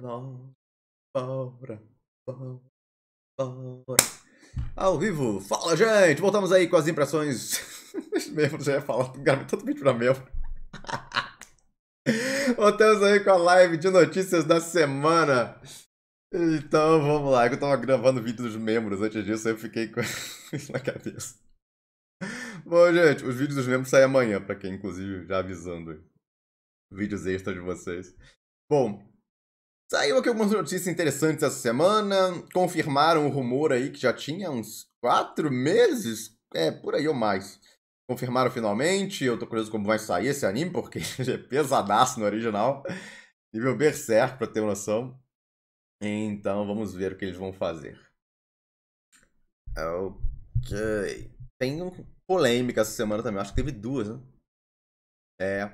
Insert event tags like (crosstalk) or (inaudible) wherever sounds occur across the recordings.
Bora, bora, bora, bora. Ao vivo, fala gente! Voltamos aí com as impressões. (laughs) mesmo já ia falar, gravei totalmente vídeo pra meu. (laughs) Voltamos aí com a live de notícias da semana. Então vamos lá, é eu tava gravando vídeo dos membros antes disso, eu fiquei com (laughs) isso na cabeça. Bom, gente, os vídeos dos membros saem amanhã, pra quem, inclusive, já avisando. Vídeos extras de vocês. Bom, Saiu aqui algumas notícias interessantes essa semana. Confirmaram o rumor aí que já tinha uns quatro meses, é, por aí ou mais. Confirmaram finalmente. Eu tô curioso como vai sair esse anime, porque (laughs) é pesadaço no original. Nível Berserk, pra ter uma noção. Então vamos ver o que eles vão fazer. Ok. Tem um polêmica essa semana também. Acho que teve duas, né? É.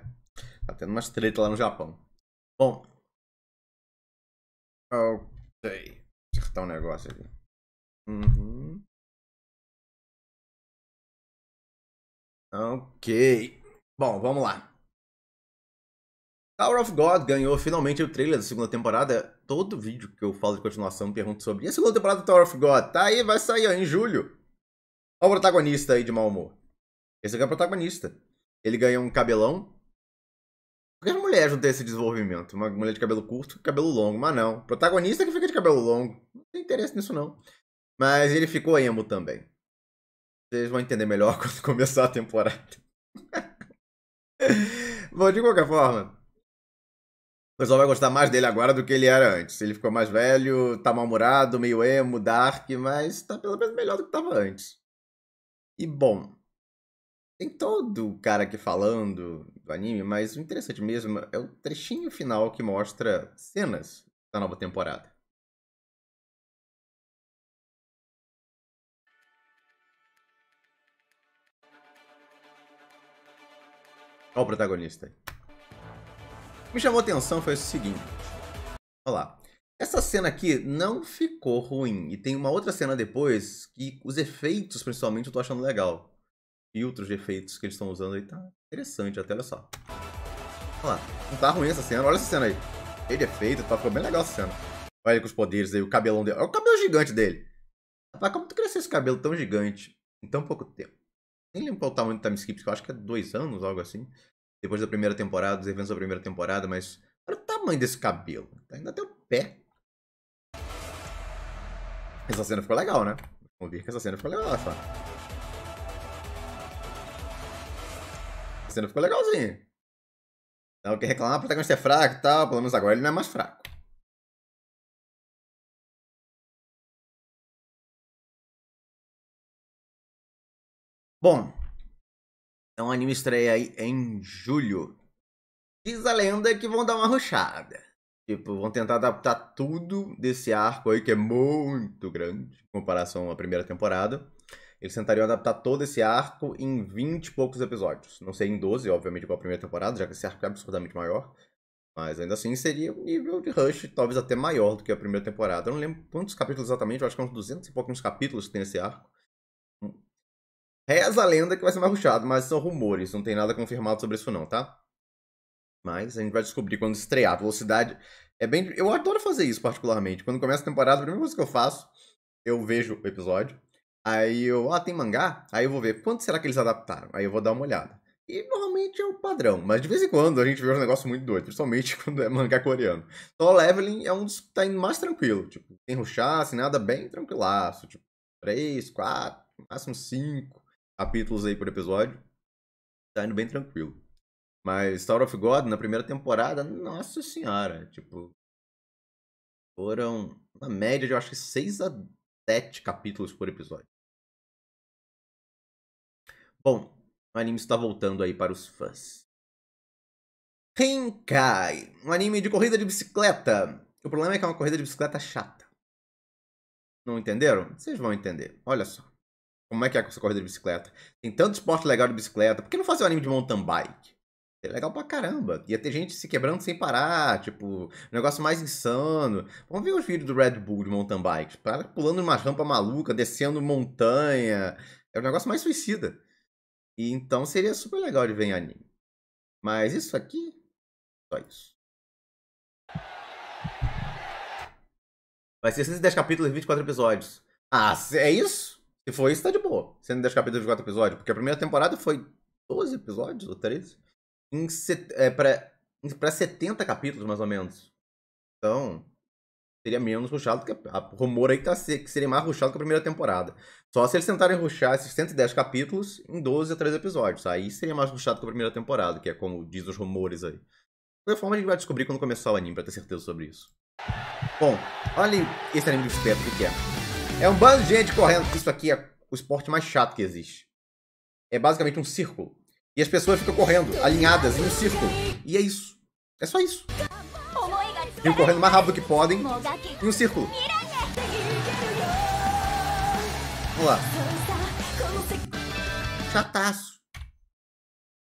Tá tendo umas treta lá no Japão. Bom, Ok. Acertar um negócio aqui. Uhum. Ok. Bom, vamos lá. Tower of God ganhou finalmente o trailer da segunda temporada. Todo vídeo que eu falo de continuação me pergunto sobre. E a segunda temporada do Tower of God? Tá aí, vai sair ó, em julho. Olha o protagonista aí de mau humor. Esse aqui é o protagonista. Ele ganhou um cabelão porque as mulheres não têm esse desenvolvimento. Uma mulher de cabelo curto, cabelo longo. Mas não. Protagonista que fica de cabelo longo. Não tem interesse nisso, não. Mas ele ficou emo também. Vocês vão entender melhor (laughs) quando começar a temporada. (laughs) Bom, de qualquer forma, o pessoal vai gostar mais dele agora do que ele era antes. Ele ficou mais velho, tá mal-humorado, meio emo, dark, mas tá pelo menos melhor do que tava antes. E bom, tem todo o cara aqui falando do anime, mas o interessante mesmo é o trechinho final que mostra cenas da nova temporada. Olha o protagonista. O que me chamou a atenção foi o seguinte. Olha lá. Essa cena aqui não ficou ruim. E tem uma outra cena depois que os efeitos, principalmente, eu tô achando legal filtros de efeitos que eles estão usando aí tá interessante até, olha só. Olha lá, não tá ruim essa cena, olha essa cena aí. Cheio de efeito, é tá, ficou bem legal essa cena. Olha ele com os poderes aí, o cabelão dele. Olha o cabelo gigante dele. Rapaz, como tu cresceu esse cabelo tão gigante em tão pouco tempo? Nem lembro qual o tamanho do time skip, que eu acho que é dois anos, algo assim. Depois da primeira temporada, dos eventos da primeira temporada, mas... Olha o tamanho desse cabelo. Ainda até o pé. Essa cena ficou legal, né? Vamos ver que essa cena ficou legal, olha só. cena ficou legalzinha. Então, quem reclamar, o protagonista é fraco e tal, pelo menos agora ele não é mais fraco. Bom, é um anime estreia aí em julho. Diz a lenda que vão dar uma ruxada. Tipo, vão tentar adaptar tudo desse arco aí, que é muito grande, em comparação à primeira temporada. Eles tentariam adaptar todo esse arco em 20 e poucos episódios. Não sei em 12, obviamente, igual a primeira temporada, já que esse arco é absurdamente maior. Mas ainda assim seria um nível de rush talvez até maior do que a primeira temporada. Eu não lembro quantos capítulos exatamente, eu acho que é uns 200 e poucos capítulos que tem esse arco. Hum. Reza a lenda que vai ser mais ruchado, mas são rumores, não tem nada confirmado sobre isso não, tá? Mas a gente vai descobrir quando estrear. A velocidade é bem... Eu adoro fazer isso particularmente. Quando começa a temporada, a primeira coisa que eu faço, eu vejo o episódio Aí eu, ah, tem mangá? Aí eu vou ver quanto será que eles adaptaram. Aí eu vou dar uma olhada. E normalmente é o padrão, mas de vez em quando a gente vê um negócio muito doido, principalmente (laughs) quando é mangá coreano. Só o Leveling é um dos que tá indo mais tranquilo, tipo, sem ruxar, sem nada, bem tranquilaço, tipo, 3, 4, máximo 5 capítulos aí por episódio. Tá indo bem tranquilo. Mas Star of God, na primeira temporada, nossa senhora, tipo, foram, na média, eu acho que 6 a 7 capítulos por episódio. Bom, o anime está voltando aí para os fãs. Renkai, um anime de corrida de bicicleta. O problema é que é uma corrida de bicicleta chata. Não entenderam? Vocês vão entender. Olha só. Como é que é essa corrida de bicicleta? Tem tanto esporte legal de bicicleta. Por que não fazer um anime de mountain bike? É legal pra caramba. Ia ter gente se quebrando sem parar, tipo, um negócio mais insano. Vamos ver os vídeos do Red Bull de mountain bike. Para pulando uma rampa maluca, descendo montanha. É o um negócio mais suicida. E então seria super legal de ver em anime. Mas isso aqui, só isso. Vai ser 110 capítulos e 24 episódios. Ah, é isso? Se for isso, tá de boa. 110 capítulos e 24 episódios. Porque a primeira temporada foi 12 episódios ou 13. Em set... É, pra... pra 70 capítulos, mais ou menos. Então, seria menos ruxado que a, rumor aí que, tá, que seria mais ruxado que a primeira temporada. Só se eles tentarem ruxar esses 110 capítulos em 12 a 13 episódios. Aí seria mais ruxado que a primeira temporada, que é como diz os rumores aí. De qualquer forma, a gente vai descobrir quando começar o anime, pra ter certeza sobre isso. Bom, olha esse anime do esperto que é. É um bando de gente correndo. Isso aqui é o esporte mais chato que existe. É basicamente um círculo. E as pessoas ficam correndo, alinhadas, em um círculo. E é isso. É só isso vêm correndo mais rápido que podem, em um círculo. Vamos lá. Chataço.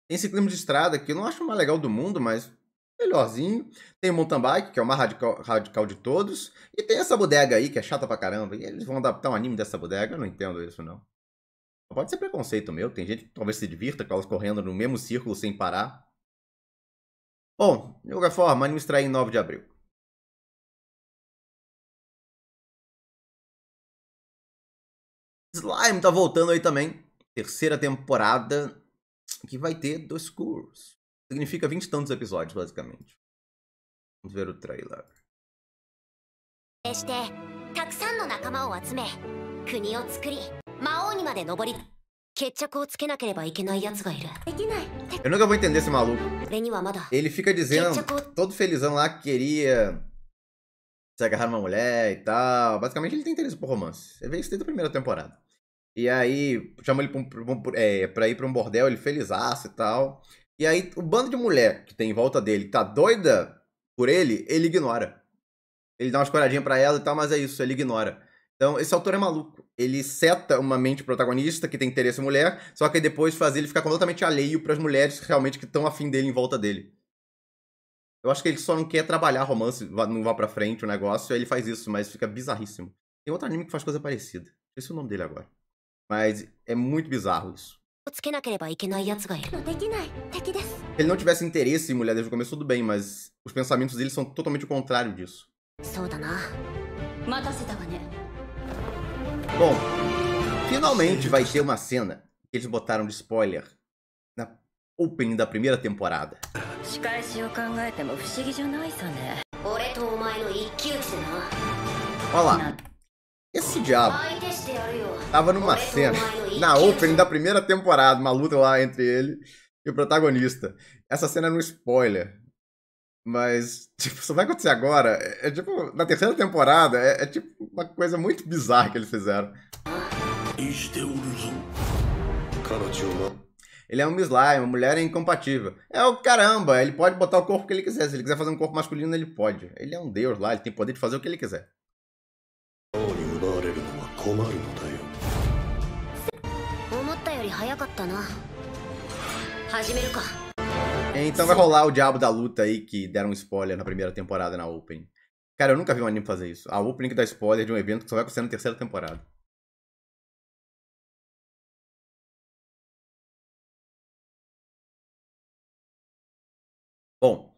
Tem ciclismo de estrada, que eu não acho o mais legal do mundo, mas melhorzinho. Tem o mountain bike, que é o mais radical, radical de todos. E tem essa bodega aí, que é chata pra caramba. E eles vão adaptar um anime dessa bodega? Eu não entendo isso, não. Pode ser preconceito meu. Tem gente que talvez se divirta com elas correndo no mesmo círculo sem parar. Bom, de qualquer forma, anime estreia em 9 de abril. Slime tá voltando aí também. Terceira temporada que vai ter dois cursos. Significa vinte e tantos episódios, basicamente. Vamos ver o trailer. してたくさんの仲間を集め国を作り魔王にまで上り eu nunca vou entender esse maluco. Ele fica dizendo, todo felizão lá, que queria se agarrar uma mulher e tal. Basicamente, ele tem interesse por romance. Ele vê isso desde a primeira temporada. E aí, chama ele pra, um, pra, é, pra ir pra um bordel, ele felizaço e tal. E aí, o bando de mulher que tem em volta dele, que tá doida por ele, ele ignora. Ele dá umas coradinhas pra ela e tal, mas é isso, ele ignora. Então, esse autor é maluco. Ele seta uma mente protagonista que tem interesse em mulher, só que depois faz ele ficar completamente alheio para as mulheres realmente que estão afim dele em volta dele. Eu acho que ele só não quer trabalhar romance, não vá pra frente o negócio, aí ele faz isso, mas fica bizarríssimo. Tem outro anime que faz coisa parecida. Esse é o nome dele agora. Mas é muito bizarro isso. Se ele não tivesse interesse em mulher desde o começo, tudo bem, mas os pensamentos dele são totalmente o contrário disso. É Bom, finalmente vai ter uma cena que eles botaram de spoiler na opening da primeira temporada. Olha lá. Esse diabo tava numa cena na opening da primeira temporada, uma luta lá entre ele e o protagonista. Essa cena é um spoiler mas, tipo, só vai acontecer agora. É, é tipo, na terceira temporada, é, é, tipo uma coisa muito bizarra que eles fizeram. Ele é um slime, uma mulher incompatível. É o caramba, ele pode botar o corpo que ele quiser. Se ele quiser fazer um corpo masculino, ele pode. Ele é um deus lá, ele tem poder de fazer o que ele quiser. Oh, então vai rolar o diabo da luta aí que deram um spoiler na primeira temporada na Open. Cara, eu nunca vi um anime fazer isso. A Open que dá spoiler de um evento que só vai acontecer na terceira temporada. Bom,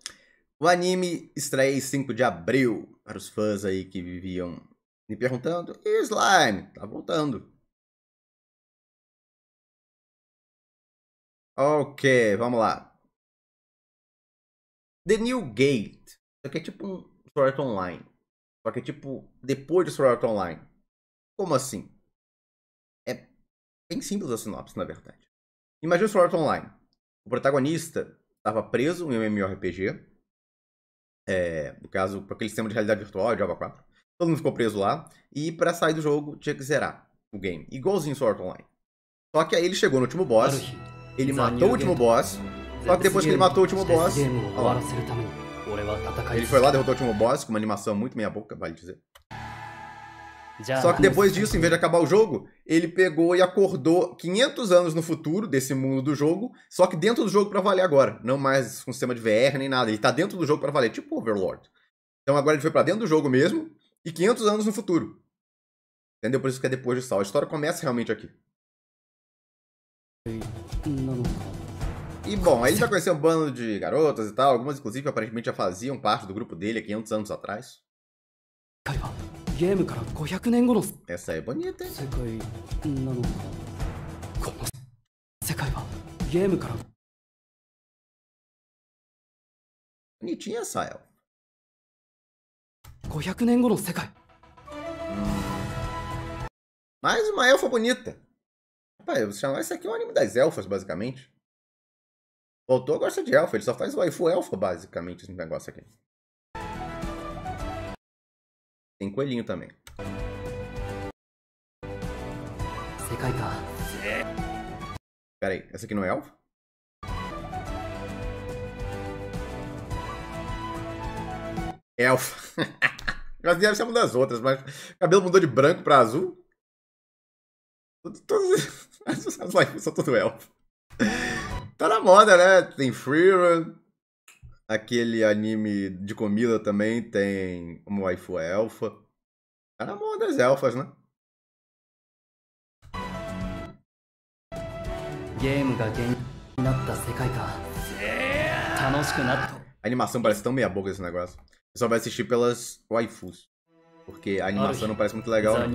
o anime estreia em 5 de abril para os fãs aí que viviam me perguntando. E Slime? Tá voltando. Ok, vamos lá. The New Gate. Isso aqui é tipo um Sword Art Online. Só que é tipo depois de Sword Art Online. Como assim? É bem simples a sinopse, na verdade. Imagina o Sword Art Online. O protagonista estava preso em um MMORPG. É, no caso, para aquele sistema de realidade virtual, Java 4. Todo mundo ficou preso lá. E para sair do jogo, tinha que zerar o game. Igualzinho Sword Art Online. Só que aí ele chegou no último boss. Ele matou o último boss só que depois que ele matou o último boss. Tá ele foi lá, derrotou o último boss, com uma animação muito meia boca, vale dizer. Só que depois disso, em vez de acabar o jogo, ele pegou e acordou 500 anos no futuro desse mundo do jogo, só que dentro do jogo para valer agora, não mais com sistema de VR nem nada. Ele tá dentro do jogo para valer, tipo Overlord. Então agora ele foi para dentro do jogo mesmo e 500 anos no futuro. Entendeu? Por isso que é depois do sal. A história começa realmente aqui. Não. E bom, aí ele já conhecer um bando de garotas e tal, algumas inclusive aparentemente já faziam parte do grupo dele há 500 anos atrás. Essa é bonita, hein? Bonitinha essa elfa. 500 Mais uma elfa bonita. Rapaz, isso aqui é um anime das elfas, basicamente. O autor gosta de elfa, ele só faz waifu elfa, basicamente, esse negócio aqui. Tem coelhinho também. Pera aí, essa aqui não é elfa? É elfa. (laughs) Mas deve ser uma das outras, mas o cabelo mudou de branco pra azul. Todas (laughs) as lives são tudo elfa. Tá na moda, né? Tem Freerun, aquele anime de comida também tem uma waifu é elfa. Tá na moda as elfas, né? A animação parece tão meia boca esse negócio. Eu só vai assistir pelas waifus. Porque a animação não parece muito legal. Né?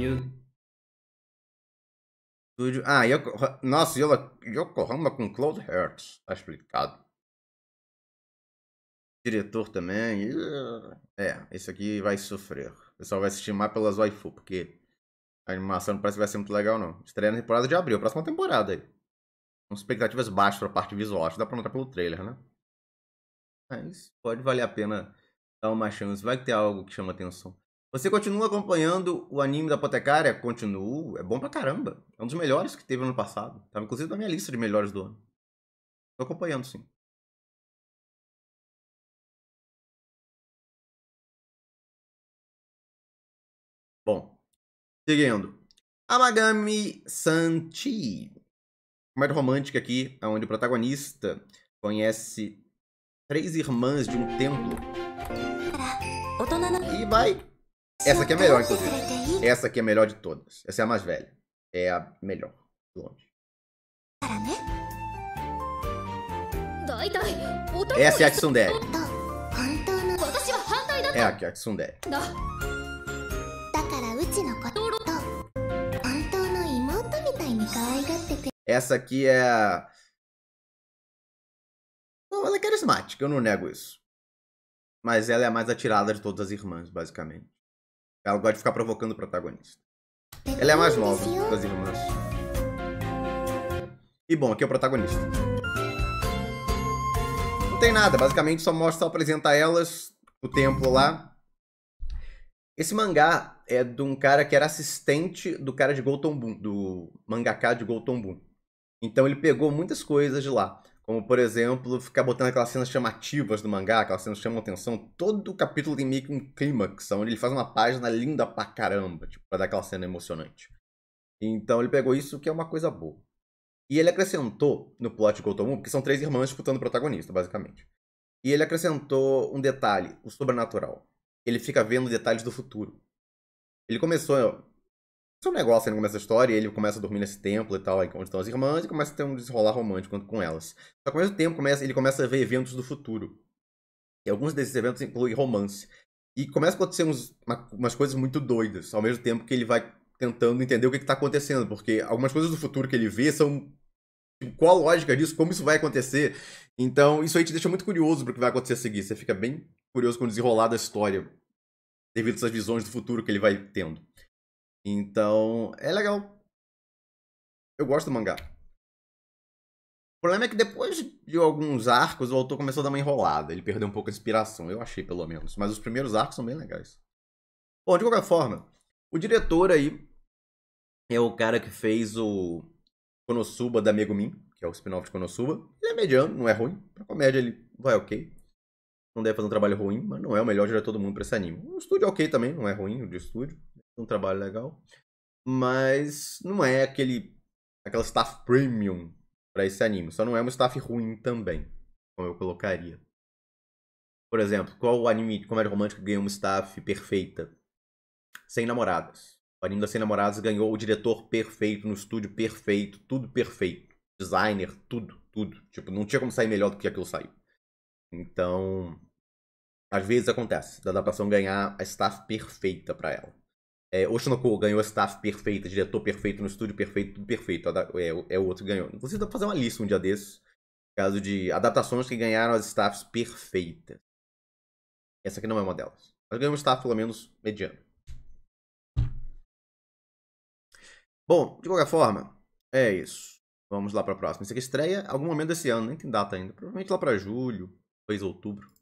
Estúdio. Ah, Yoko... nossa, Yokohama com Claude Hertz. Tá explicado. Diretor também. É, esse aqui vai sofrer. O pessoal vai se estimar pelas waifu, porque a animação não parece que vai ser muito legal, não. Estreia na temporada de abril, próxima temporada aí. Com expectativas baixas pra parte visual. Acho que dá pra notar pelo trailer, né? Mas pode valer a pena dar uma chance. Vai ter algo que chama atenção. Você continua acompanhando o anime da Apotecária? Continuo. É bom pra caramba. É um dos melhores que teve ano passado. Tava inclusive na minha lista de melhores do ano. Tô acompanhando, sim. Bom, seguindo. Amagami Sanchi. Comédia romântica aqui, onde o protagonista conhece três irmãs de um templo. E vai essa aqui é a melhor, inclusive. Essa aqui é a melhor de todas. Essa é a mais velha. É a melhor. Longe. Né? Essa é a Tsundere. É a Tsundere. Essa aqui é Bom, ela é carismática, eu não nego isso. Mas ela é a mais atirada de todas as irmãs, basicamente. Ela gosta de ficar provocando o protagonista. Ela é a mais nova das irmãs. E bom, aqui é o protagonista. Não tem nada, basicamente só mostra, só apresenta elas o templo lá. Esse mangá é de um cara que era assistente do cara de Golton do mangaká de Golton Então ele pegou muitas coisas de lá. Como, por exemplo, ficar botando aquelas cenas chamativas do mangá, aquelas cenas que chamam atenção. Todo o capítulo tem meio que um clímax, onde ele faz uma página linda pra caramba, tipo, pra dar aquela cena emocionante. Então ele pegou isso, que é uma coisa boa. E ele acrescentou no plot de Goutomu, porque são três irmãs disputando o protagonista, basicamente. E ele acrescentou um detalhe, o sobrenatural. Ele fica vendo detalhes do futuro. Ele começou seu negócio ele começa a história e ele começa a dormir nesse templo e tal, aí onde estão as irmãs, e começa a ter um desenrolar romântico com elas. Só que ao mesmo tempo começa, ele começa a ver eventos do futuro. E alguns desses eventos incluem romance. E começa a acontecer uns, uma, umas coisas muito doidas, ao mesmo tempo que ele vai tentando entender o que está acontecendo, porque algumas coisas do futuro que ele vê são. Qual a lógica disso? Como isso vai acontecer? Então, isso aí te deixa muito curioso para o que vai acontecer a seguir. Você fica bem curioso com o desenrolar da história, devido a essas visões do futuro que ele vai tendo. Então, é legal. Eu gosto do mangá. O problema é que depois de alguns arcos, o autor começou a dar uma enrolada. Ele perdeu um pouco a inspiração, eu achei pelo menos. Mas os primeiros arcos são bem legais. Bom, de qualquer forma, o diretor aí é o cara que fez o Konosuba da Megumin, que é o spin-off de Konosuba. Ele é mediano, não é ruim. Pra comédia ele vai ok. Não deve fazer um trabalho ruim, mas não é o melhor diretor do mundo pra esse anime. o estúdio ok também, não é ruim o de estúdio um trabalho legal, mas não é aquele aquela staff premium para esse anime, só não é um staff ruim também, como eu colocaria. Por exemplo, qual anime de comédia romântica ganhou uma staff perfeita? Sem namoradas. O anime da Sem Namoradas ganhou o diretor perfeito, no estúdio perfeito, tudo perfeito. Designer, tudo, tudo. Tipo, não tinha como sair melhor do que aquilo saiu. Então, às vezes acontece da adaptação ganhar a staff perfeita para ela. É, Oshinoko ganhou staff perfeita, diretor perfeito no estúdio perfeito, tudo perfeito. É, é o outro que ganhou. Inclusive, dá pra fazer uma lista um dia desses. Caso de adaptações que ganharam as staffs perfeitas. Essa aqui não é uma delas. Mas ganhou uma staff pelo menos mediano. Bom, de qualquer forma, é isso. Vamos lá para a próxima. Isso aqui é estreia algum momento desse ano, nem tem data ainda. Provavelmente lá para julho, 2 de outubro.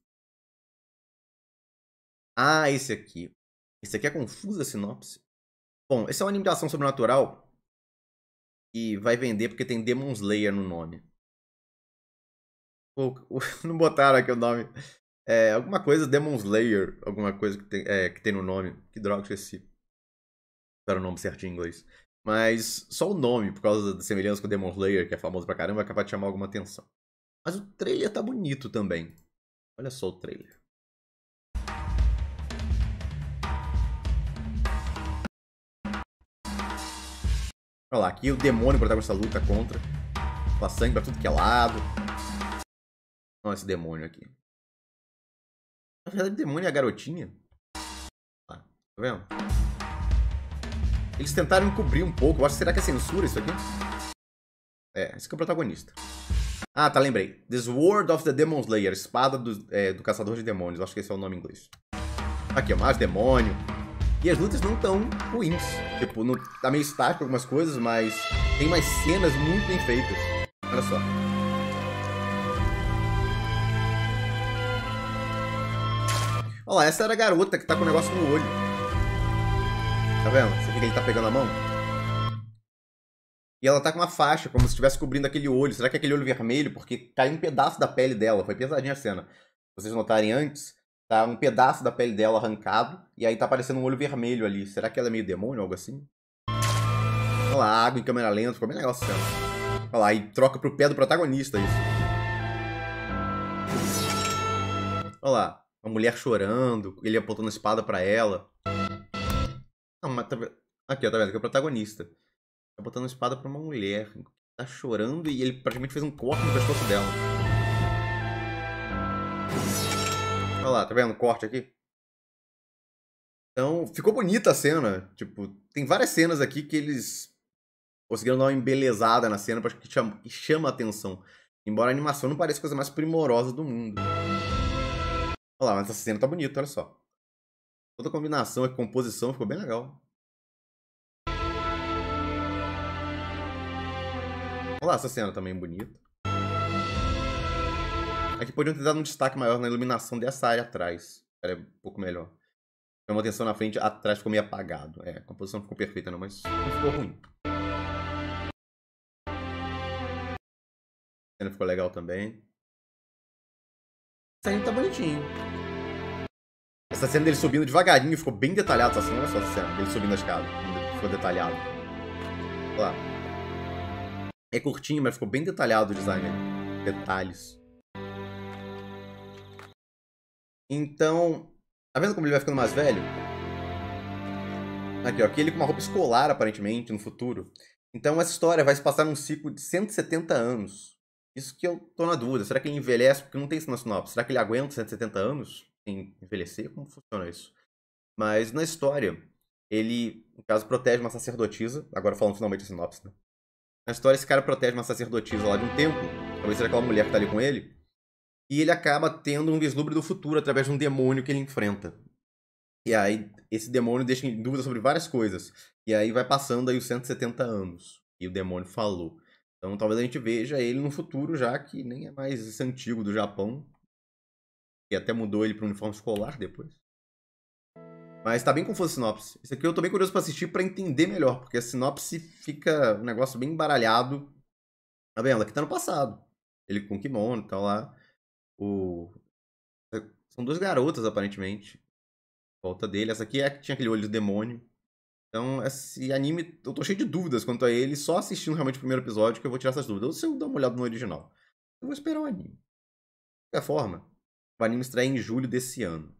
Ah, esse aqui. Isso aqui é confusa a sinopse. Bom, esse é um animação sobrenatural e vai vender porque tem Demon Slayer no nome. Pô, (laughs) não botaram aqui o nome. É, alguma coisa Demon Slayer, alguma coisa que tem, é, que tem no nome. Que droga, esqueci. Era o nome certinho em inglês. Mas só o nome, por causa da semelhança com o Demon Slayer, que é famoso pra caramba, vai é acabar de chamar alguma atenção. Mas o trailer tá bonito também. Olha só o trailer. Olha lá, aqui o demônio protagonista luta contra. Pra sangue pra tudo que é lado. Olha esse demônio aqui. Na verdade, o demônio é a garotinha. Lá, tá, tá vendo? Eles tentaram encobrir um pouco. Eu acho, será que é censura isso aqui? É, esse aqui é o protagonista. Ah, tá, lembrei. The Sword of the Demon Slayer. Espada do, é, do Caçador de Demônios. acho que esse é o nome em inglês. Aqui, ó, mais demônio. E as lutas não tão ruins. Tipo, não, tá meio estático algumas coisas, mas tem umas cenas muito bem feitas. Olha só. Olha lá, essa era a garota que tá com o negócio no olho. Tá vendo? Você vê que ele tá pegando a mão? E ela tá com uma faixa, como se estivesse cobrindo aquele olho. Será que é aquele olho vermelho? Porque caiu um pedaço da pele dela. Foi pesadinha a cena. Se vocês notarem antes, Tá um pedaço da pele dela arrancado, e aí tá aparecendo um olho vermelho ali. Será que ela é meio demônio ou algo assim? Olha lá, água em câmera lenta, ficou bem legal esse cara. Olha lá, e troca pro pé do protagonista isso. Olha lá, uma mulher chorando, ele apontando a espada pra ela. Não, mas tá... Aqui, ó, tá vendo? Aqui é o protagonista. Tá botando a espada pra uma mulher. Tá chorando e ele praticamente fez um corte no pescoço dela. lá, tá vendo? Corte aqui. Então, ficou bonita a cena. Tipo, tem várias cenas aqui que eles conseguiram dar uma embelezada na cena, acho que chama, que chama a atenção. Embora a animação não pareça a coisa mais primorosa do mundo. Olha lá, mas essa cena tá bonita, olha só. Toda a combinação e composição ficou bem legal. Olha lá essa cena também bonita. Aqui é que podiam ter dado um destaque maior na iluminação dessa área atrás. Era um pouco melhor. Chamou atenção na frente, atrás ficou meio apagado. É, a composição ficou perfeita, não, mas não ficou ruim. A cena ficou legal também. Essa cena tá bonitinho. Essa cena dele subindo devagarinho ficou bem detalhado. Essa cena não é só essa assim, cena dele subindo a escada. Ficou detalhado. Olha lá. É curtinho, mas ficou bem detalhado o design. Detalhes. Então, tá vendo como ele vai ficando mais velho? Aqui, ó, aqui ele com uma roupa escolar, aparentemente, no futuro. Então essa história vai se passar num ciclo de 170 anos. Isso que eu tô na dúvida. Será que ele envelhece? Porque não tem isso na sinopse. Será que ele aguenta 170 anos sem envelhecer? Como funciona isso? Mas na história, ele, no caso, protege uma sacerdotisa. Agora falando finalmente a sinopse, né? Na história, esse cara protege uma sacerdotisa lá de um templo. Talvez seja aquela mulher que tá ali com ele e ele acaba tendo um vislumbre do futuro através de um demônio que ele enfrenta. E aí esse demônio deixa em dúvida sobre várias coisas. E aí vai passando aí os 170 anos e o demônio falou. Então talvez a gente veja ele no futuro já que nem é mais esse antigo do Japão, que até mudou ele para uniforme escolar depois. Mas tá bem confuso a sinopse. Isso aqui eu tô bem curioso para assistir para entender melhor, porque a sinopse fica um negócio bem embaralhado. Tá vendo? Aqui tá no passado. Ele com kimono e tá lá. O... É, são duas garotas, aparentemente. Volta dele. Essa aqui é a que tinha aquele olho de demônio. Então, esse anime, eu tô cheio de dúvidas quanto a ele, só assistindo realmente o primeiro episódio que eu vou tirar essas dúvidas. Ou se eu dar uma olhada no original. Eu vou esperar o anime. De qualquer forma, o anime estreia em julho desse ano.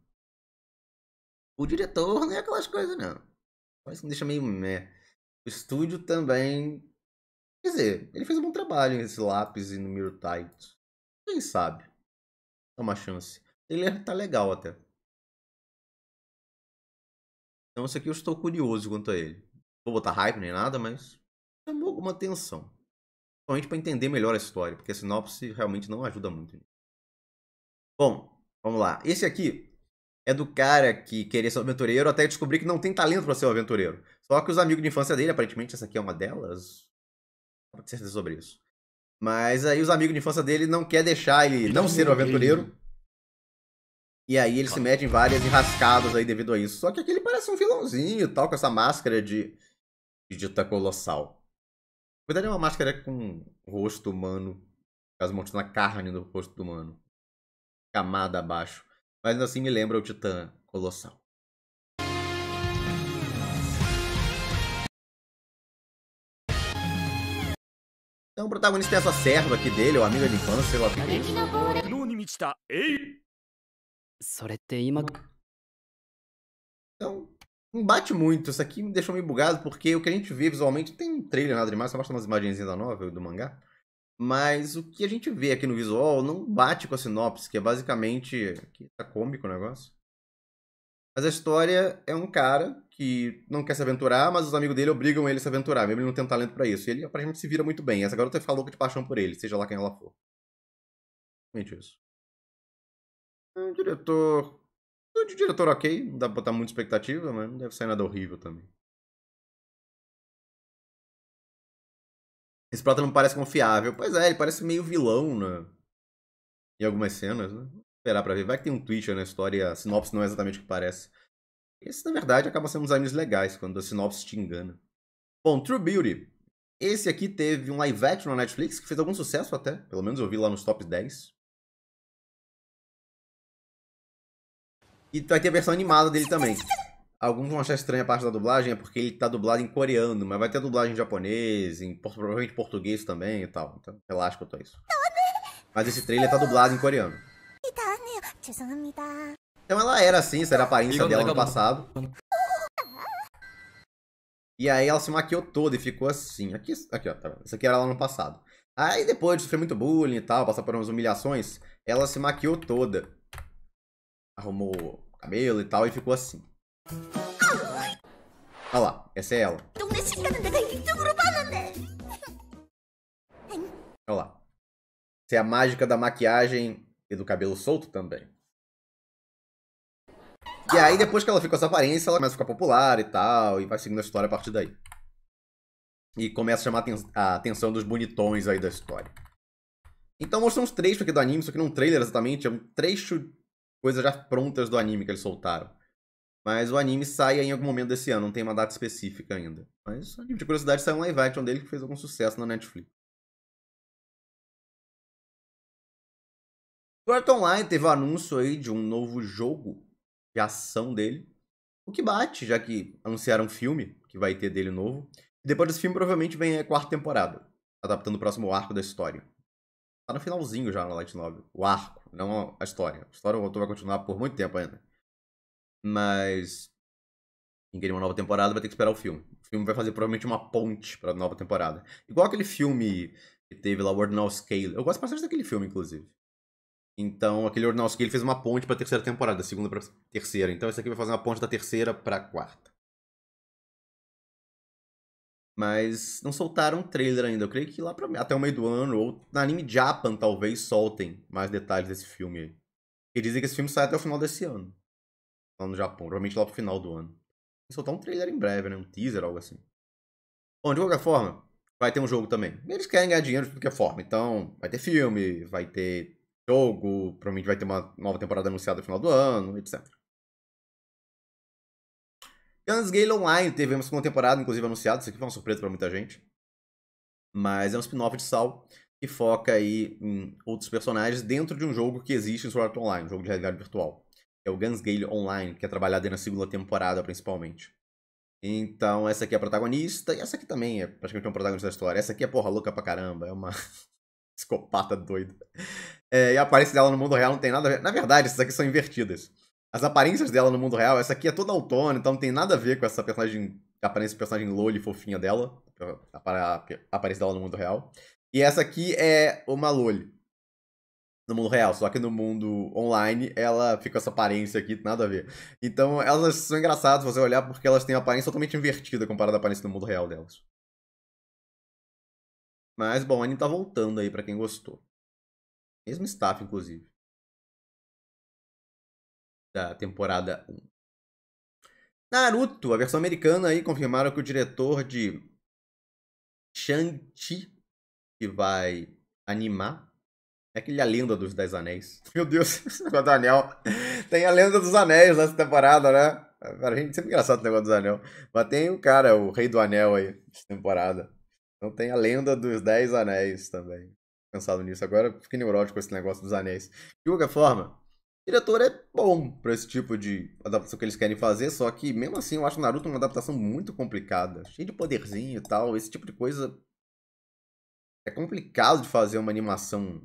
O diretor não é aquelas coisas, não. Mas que me deixa meio meh. O estúdio também. Quer dizer, ele fez um bom trabalho nesse lápis e no Mirror Tight. Quem sabe? Dá é uma chance. Ele é, tá legal até. Então esse aqui eu estou curioso quanto a ele. Não vou botar hype nem nada, mas chamou alguma atenção. Somente para entender melhor a história, porque a sinopse realmente não ajuda muito. Bom, vamos lá. Esse aqui é do cara que queria ser um aventureiro até descobrir que não tem talento para ser um aventureiro. Só que os amigos de infância dele, aparentemente essa aqui é uma delas. Não tenho certeza sobre isso. Mas aí os amigos de infância dele não quer deixar ele não é ser o um aventureiro. E aí ele se mete em várias enrascadas aí devido a isso. Só que aqui ele parece um vilãozinho e tal, com essa máscara de titã colossal. Cuidado é uma máscara com rosto humano, as montando na carne do rosto humano. Camada abaixo. Mas ainda assim me lembra o titã colossal. Então é o protagonista é essa serva aqui dele, ou amiga de infância, sei lá o que é. Então, não bate muito. Isso aqui me deixou meio bugado, porque o que a gente vê visualmente, tem um trailer, nada demais, só mostra umas imagens da novel do mangá. Mas o que a gente vê aqui no visual não bate com a sinopse, que é basicamente... Aqui tá cômico o negócio. Mas a história é um cara que não quer se aventurar, mas os amigos dele obrigam ele a se aventurar, mesmo ele não tem talento para isso. E ele aparentemente se vira muito bem. Essa garota é fica louca de paixão por ele, seja lá quem ela for. Mente isso. É um diretor. Um é diretor ok, não dá pra botar muita expectativa, mas não deve sair nada horrível também. Esse prota não parece confiável. Pois é, ele parece meio vilão, né? Em algumas cenas, né? esperar pra ver. Vai que tem um twist na história a sinopse não é exatamente o que parece. Esse, na verdade, acaba sendo um dos animes legais, quando a sinopse te engana. Bom, True Beauty. Esse aqui teve um live action na Netflix, que fez algum sucesso até. Pelo menos eu vi lá nos top 10. E vai ter a versão animada dele também. Alguns vão achar estranha a parte da dublagem, é porque ele tá dublado em coreano, mas vai ter dublagem em japonês, em provavelmente português também e tal. Então, relaxa quanto a isso. Mas esse trailer tá dublado em coreano. Então ela era assim, isso era a aparência dela no passado. E aí ela se maquiou toda e ficou assim. Aqui, aqui ó, tá vendo? Isso aqui era lá no passado. Aí depois de sofrer muito bullying e tal, passar por umas humilhações, ela se maquiou toda. Arrumou cabelo e tal e ficou assim. Olha lá, essa é ela. Olha lá. Essa é a mágica da maquiagem e do cabelo solto também. E aí, depois que ela fica com essa aparência, ela começa a ficar popular e tal, e vai seguindo a história a partir daí. E começa a chamar a atenção dos bonitões aí da história. Então mostramos uns trechos aqui do anime, só que não é um trailer exatamente, é um trecho de coisas já prontas do anime que eles soltaram. Mas o anime sai em algum momento desse ano, não tem uma data específica ainda. Mas, de curiosidade, saiu um live action dele que fez algum sucesso na Netflix. Dota Online teve o um anúncio aí de um novo jogo de ação dele. O que bate, já que anunciaram um filme que vai ter dele novo. depois desse filme provavelmente vem a quarta temporada, adaptando o próximo arco da história. Tá no finalzinho já na Light Novel. O arco, não a história. A história o autor vai continuar por muito tempo ainda. Mas. Quem querer uma nova temporada vai ter que esperar o filme. O filme vai fazer provavelmente uma ponte pra nova temporada. Igual aquele filme que teve lá, World Now Scale. Eu gosto bastante daquele filme, inclusive. Então, aquele Original ele fez uma ponte para a terceira temporada, da segunda para terceira. Então, esse aqui vai fazer uma ponte da terceira para a quarta. Mas não soltaram trailer ainda. Eu creio que lá pra, até o meio do ano, ou na anime Japan, talvez, soltem mais detalhes desse filme aí. E dizem que esse filme sai até o final desse ano. Lá no Japão, provavelmente lá pro final do ano. Vou soltar um trailer em breve, né? Um teaser, algo assim. Bom, de qualquer forma, vai ter um jogo também. Eles querem ganhar dinheiro de qualquer forma. Então, vai ter filme, vai ter jogo, provavelmente vai ter uma nova temporada anunciada no final do ano, etc. Gunsgale Online teve uma segunda temporada, inclusive, anunciada. Isso aqui foi uma surpresa para muita gente. Mas é um spin-off de Sal que foca aí em outros personagens dentro de um jogo que existe em Sword Art Online, um jogo de realidade virtual. É o Gunsgale Online, que é trabalhado na segunda temporada, principalmente. Então, essa aqui é a protagonista, e essa aqui também é praticamente uma protagonista da história. Essa aqui é porra louca pra caramba, é uma Psicopata doido. É, e a aparência dela no mundo real não tem nada a ver. Na verdade, essas aqui são invertidas. As aparências dela no mundo real, essa aqui é toda autônoma, então não tem nada a ver com essa personagem. A aparência do personagem loli fofinha dela. A, aparência dela no mundo real. E essa aqui é uma loli. No mundo real, só que no mundo online ela fica com essa aparência aqui, nada a ver. Então elas são engraçadas você olhar porque elas têm uma aparência totalmente invertida comparada à aparência do mundo real delas. Mas bom, Annie tá voltando aí para quem gostou. Mesmo staff, inclusive. Da temporada 1. Naruto, a versão americana aí, confirmaram que o diretor de Shang-Chi, que vai animar é aquele A Lenda dos Dez Anéis. (laughs) Meu Deus, esse negócio do anel. Tem a Lenda dos Anéis nessa temporada, né? Pra gente, sempre engraçado o negócio dos anel. Mas tem o cara, o Rei do Anel aí, nessa temporada. Então tem a lenda dos Dez Anéis também. Pensado nisso agora, fiquei neurótico com esse negócio dos anéis. De qualquer forma, o diretor é bom para esse tipo de adaptação que eles querem fazer, só que mesmo assim eu acho o Naruto uma adaptação muito complicada, cheio de poderzinho e tal, esse tipo de coisa é complicado de fazer uma animação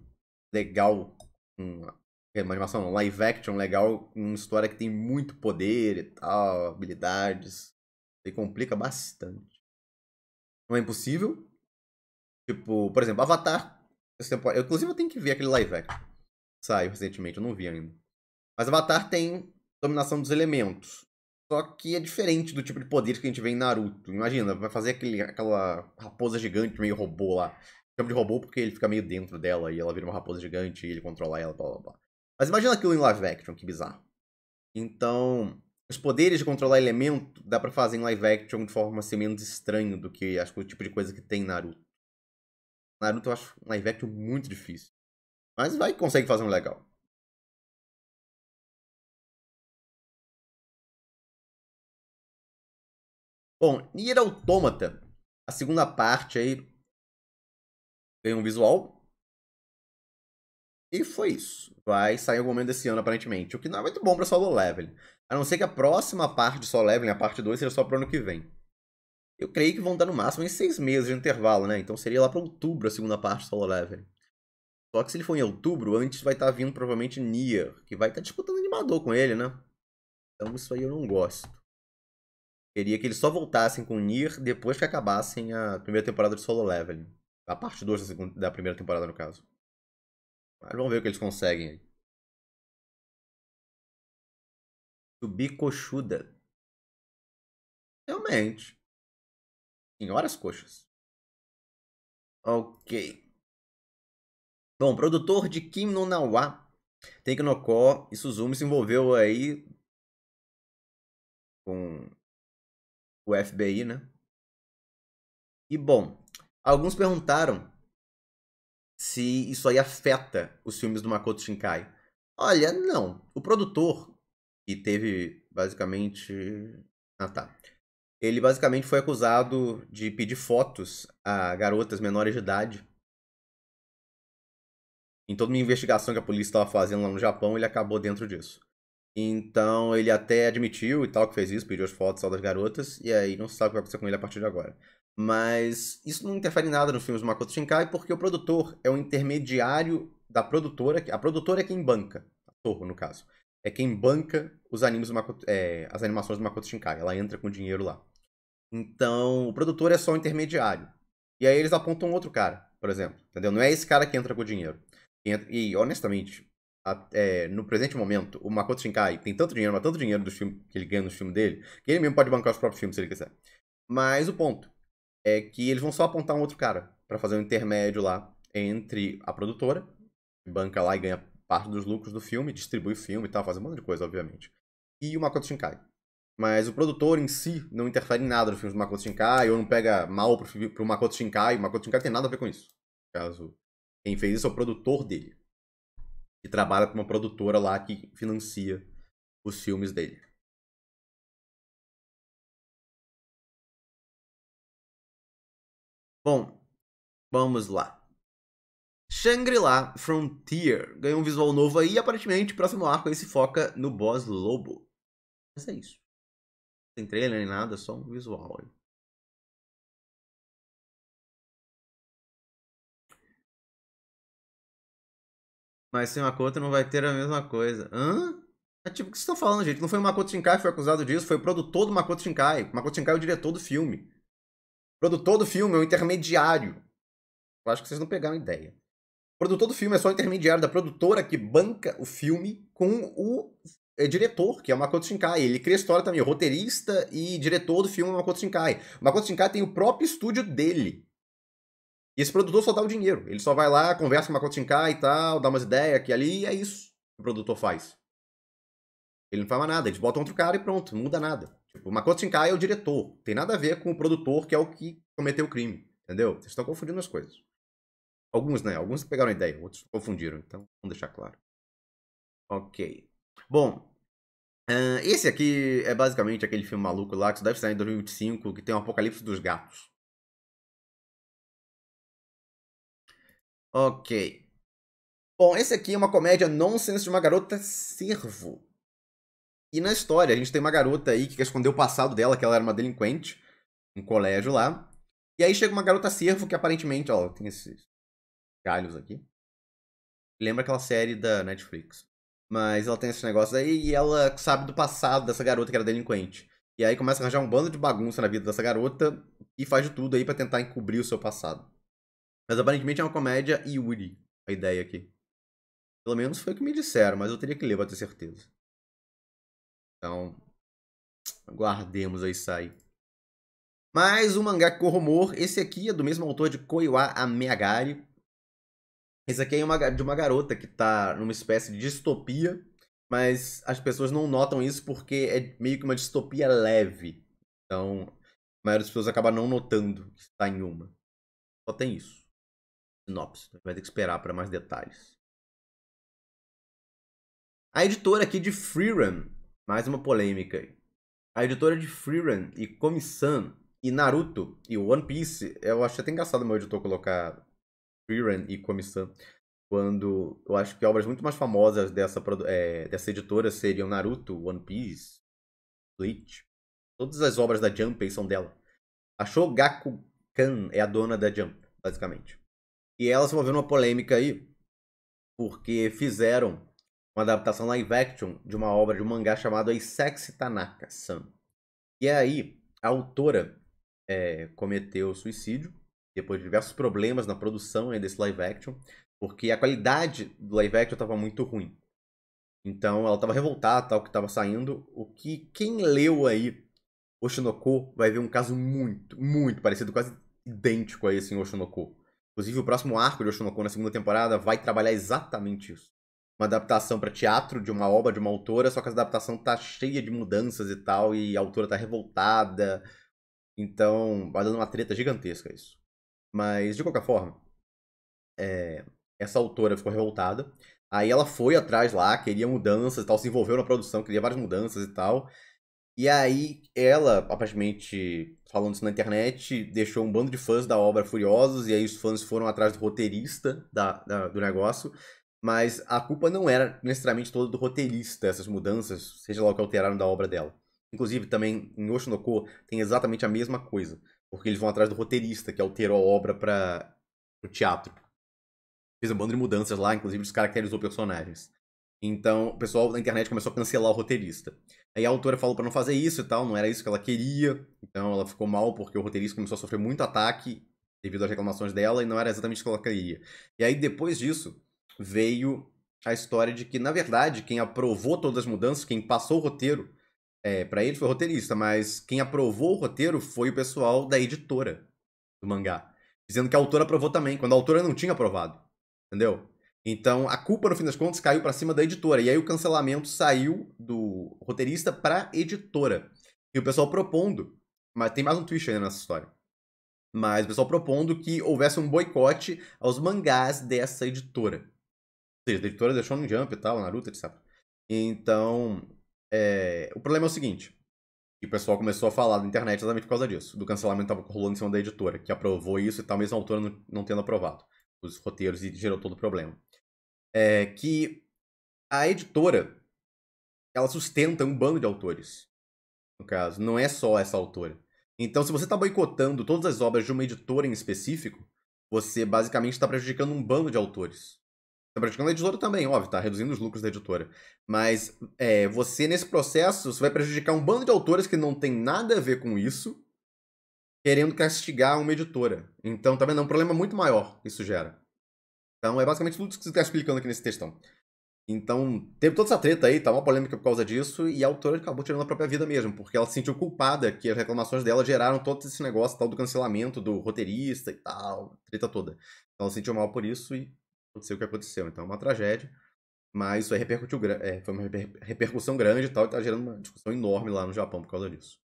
legal, uma, é, uma animação live action legal, uma história que tem muito poder e tal, habilidades, e complica bastante. Não é impossível, Tipo, por exemplo, Avatar. Eu, inclusive, eu tenho que ver aquele live action. Saiu recentemente, eu não vi ainda. Mas Avatar tem dominação dos elementos. Só que é diferente do tipo de poder que a gente vê em Naruto. Imagina, vai fazer aquele, aquela raposa gigante meio robô lá. Chama de robô porque ele fica meio dentro dela e ela vira uma raposa gigante e ele controla ela, blá blá blá. Mas imagina aquilo em live action, que bizarro. Então, os poderes de controlar elemento dá para fazer em live action de forma assim menos estranha do que acho que o tipo de coisa que tem em Naruto. Naruto eu acho um live action muito difícil. Mas vai que consegue fazer um legal. Bom, Nier Automata. A segunda parte aí tem um visual. E foi isso. Vai sair em algum momento desse ano, aparentemente. O que não é muito bom pra solo level. A não ser que a próxima parte de solo level, a parte 2, seja só pro ano que vem. Eu creio que vão dar no máximo em seis meses de intervalo, né? Então seria lá para outubro a segunda parte do Solo Level. Só que se ele for em outubro, antes vai estar tá vindo provavelmente Nier, que vai estar tá disputando animador com ele, né? Então isso aí eu não gosto. Queria que eles só voltassem com Nier depois que acabassem a primeira temporada de Solo Level, A parte 2 da, da primeira temporada, no caso. Mas vamos ver o que eles conseguem aí. Subir coxuda. Realmente. Senhoras coxas. Ok. Bom, produtor de Kim no Nawa, Tenkinoko e Suzumi se envolveu aí com o FBI, né? E bom, alguns perguntaram se isso aí afeta os filmes do Makoto Shinkai. Olha, não. O produtor, que teve basicamente. Ah tá. Ele basicamente foi acusado de pedir fotos a garotas menores de idade. Em toda uma investigação que a polícia estava fazendo lá no Japão, ele acabou dentro disso. Então ele até admitiu e tal que fez isso, pediu as fotos das garotas, e aí não se sabe o que vai acontecer com ele a partir de agora. Mas isso não interfere em nada nos filmes do Makoto Shinkai, porque o produtor é o intermediário da produtora, a produtora é quem banca, a Torro no caso é quem banca os animes Makoto, é, as animações do Makoto Shinkai. Ela entra com dinheiro lá. Então, o produtor é só o intermediário. E aí eles apontam outro cara, por exemplo. Entendeu? Não é esse cara que entra com o dinheiro. E, honestamente, é, no presente momento, o Makoto Shinkai tem tanto dinheiro, mas tanto dinheiro do filme que ele ganha no filme dele, que ele mesmo pode bancar os próprios filmes se ele quiser. Mas o ponto é que eles vão só apontar um outro cara para fazer um intermédio lá entre a produtora, que banca lá e ganha parte dos lucros do filme, distribui o filme e tal, faz um monte de coisa, obviamente. E o Makoto Shinkai. Mas o produtor em si não interfere em nada nos filmes do Makoto Shinkai, ou não pega mal pro, pro Makoto Shinkai. O Makoto Shinkai tem nada a ver com isso. Caso quem fez isso é o produtor dele. Que trabalha com uma produtora lá que financia os filmes dele. Bom, vamos lá. Shangri-La Frontier ganhou um visual novo aí e aparentemente o próximo arco aí se foca no boss lobo. Mas é isso. Sem trailer nem nada, só um visual aí. Mas sem Makoto não vai ter a mesma coisa. Hã? É tipo, o que vocês estão falando, gente? Não foi o Makoto Shinkai que foi acusado disso, foi o produtor do Makoto Shinkai. Makoto Shinkai é o diretor do filme. O produtor do filme é o intermediário. Eu acho que vocês não pegaram ideia. O produtor do filme é só o intermediário da produtora que banca o filme com o é, diretor, que é o Makoto Shinkai. Ele cria a história também, o roteirista e diretor do filme é o Makoto Shinkai. O Makoto Shinkai tem o próprio estúdio dele. E esse produtor só dá o dinheiro. Ele só vai lá, conversa com o Makoto Shinkai e tal, dá umas ideias aqui e ali, e é isso que o produtor faz. Ele não faz mais nada, eles botam outro cara e pronto, não muda nada. Tipo, o Makoto Shinkai é o diretor, tem nada a ver com o produtor, que é o que cometeu o crime, entendeu? Vocês estão confundindo as coisas. Alguns, né? Alguns pegaram a ideia, outros confundiram. Então, vamos deixar claro. Ok. Bom, uh, esse aqui é basicamente aquele filme maluco lá que deve sair em 2025, que tem o Apocalipse dos Gatos. Ok. Bom, esse aqui é uma comédia nonsense de uma garota servo. E na história, a gente tem uma garota aí que quer esconder o passado dela, que ela era uma delinquente, um colégio lá. E aí chega uma garota servo que aparentemente, ó, tem esse galhos aqui. Lembra aquela série da Netflix. Mas ela tem esse negócio aí e ela sabe do passado dessa garota que era delinquente. E aí começa a arranjar um bando de bagunça na vida dessa garota e faz de tudo aí para tentar encobrir o seu passado. Mas aparentemente é uma comédia e Woody, a ideia aqui. Pelo menos foi o que me disseram, mas eu teria que ler pra ter certeza. Então, aguardemos aí sair. Mais um mangá com rumor. Esse aqui é do mesmo autor de Koiwa Ameagari, isso aqui é uma, de uma garota que tá numa espécie de distopia, mas as pessoas não notam isso porque é meio que uma distopia leve. Então, a maioria das pessoas acaba não notando que está em uma. Só tem isso. Sinopse. Vai ter que esperar para mais detalhes. A editora aqui de Freerun. Mais uma polêmica aí. A editora de Freerun e Komi-san e Naruto e One Piece. Eu acho até engraçado o meu editor colocar Freeran e Comissão, quando eu acho que obras muito mais famosas dessa, é, dessa editora seriam Naruto, One Piece, Bleach. Todas as obras da Jump são dela. A Shogaku Kan é a dona da Jump, basicamente. E elas envolveu uma polêmica aí, porque fizeram uma adaptação live action de uma obra de um mangá chamado Sexy Tanaka-san. E aí, a autora é, cometeu suicídio depois de diversos problemas na produção né, desse live action, porque a qualidade do live action estava muito ruim. Então ela estava revoltada tal que estava saindo, o que quem leu aí Oshinoko vai ver um caso muito, muito parecido, quase idêntico a esse em Oshinoko. Inclusive o próximo arco de Oshinoko na segunda temporada vai trabalhar exatamente isso. Uma adaptação para teatro de uma obra de uma autora, só que essa adaptação tá cheia de mudanças e tal, e a autora tá revoltada. Então, vai dando uma treta gigantesca isso. Mas, de qualquer forma, é, essa autora ficou revoltada. Aí ela foi atrás lá, queria mudanças e tal, se envolveu na produção, queria várias mudanças e tal. E aí ela, aparentemente, falando isso na internet, deixou um bando de fãs da obra furiosos, e aí os fãs foram atrás do roteirista da, da do negócio. Mas a culpa não era necessariamente toda do roteirista, essas mudanças, seja lá o que alteraram da obra dela. Inclusive, também em Oshinoko tem exatamente a mesma coisa. Porque eles vão atrás do roteirista, que alterou a obra para o teatro. Fez um bando de mudanças lá, inclusive eles personagens. Então, o pessoal da internet começou a cancelar o roteirista. Aí a autora falou para não fazer isso e tal, não era isso que ela queria. Então ela ficou mal porque o roteirista começou a sofrer muito ataque devido às reclamações dela e não era exatamente o que ela queria. E aí depois disso veio a história de que, na verdade, quem aprovou todas as mudanças, quem passou o roteiro, é, para ele foi roteirista, mas quem aprovou o roteiro foi o pessoal da editora do mangá. Dizendo que a autora aprovou também, quando a autora não tinha aprovado. Entendeu? Então, a culpa, no fim das contas, caiu para cima da editora. E aí o cancelamento saiu do roteirista para editora. E o pessoal propondo, mas tem mais um twist ainda nessa história. Mas o pessoal propondo que houvesse um boicote aos mangás dessa editora. Ou seja, a editora deixou no Jump e tal, Naruto, etc. Então, é, o problema é o seguinte. E o pessoal começou a falar na internet exatamente por causa disso. Do cancelamento que estava rolando em cima da editora, que aprovou isso e tal, mesmo a autora não, não tendo aprovado os roteiros e gerou todo o problema. É que a editora, ela sustenta um bando de autores. No caso, não é só essa autora. Então, se você está boicotando todas as obras de uma editora em específico, você basicamente está prejudicando um bando de autores. Tá prejudicando a editora também, óbvio, tá reduzindo os lucros da editora. Mas é, você, nesse processo, você vai prejudicar um bando de autores que não tem nada a ver com isso, querendo castigar uma editora. Então, também tá é um problema muito maior que isso gera. Então, é basicamente tudo que você está explicando aqui nesse textão. Então, teve toda essa treta aí, tá uma polêmica por causa disso, e a autora acabou tirando a própria vida mesmo, porque ela se sentiu culpada que as reclamações dela geraram todo esse negócio tal do cancelamento do roteirista e tal, treta toda. Então, ela se sentiu mal por isso e aconteceu o que aconteceu. Então é uma tragédia, mas isso aí repercutiu, é, foi uma repercussão grande e tal, e tá gerando uma discussão enorme lá no Japão por causa disso.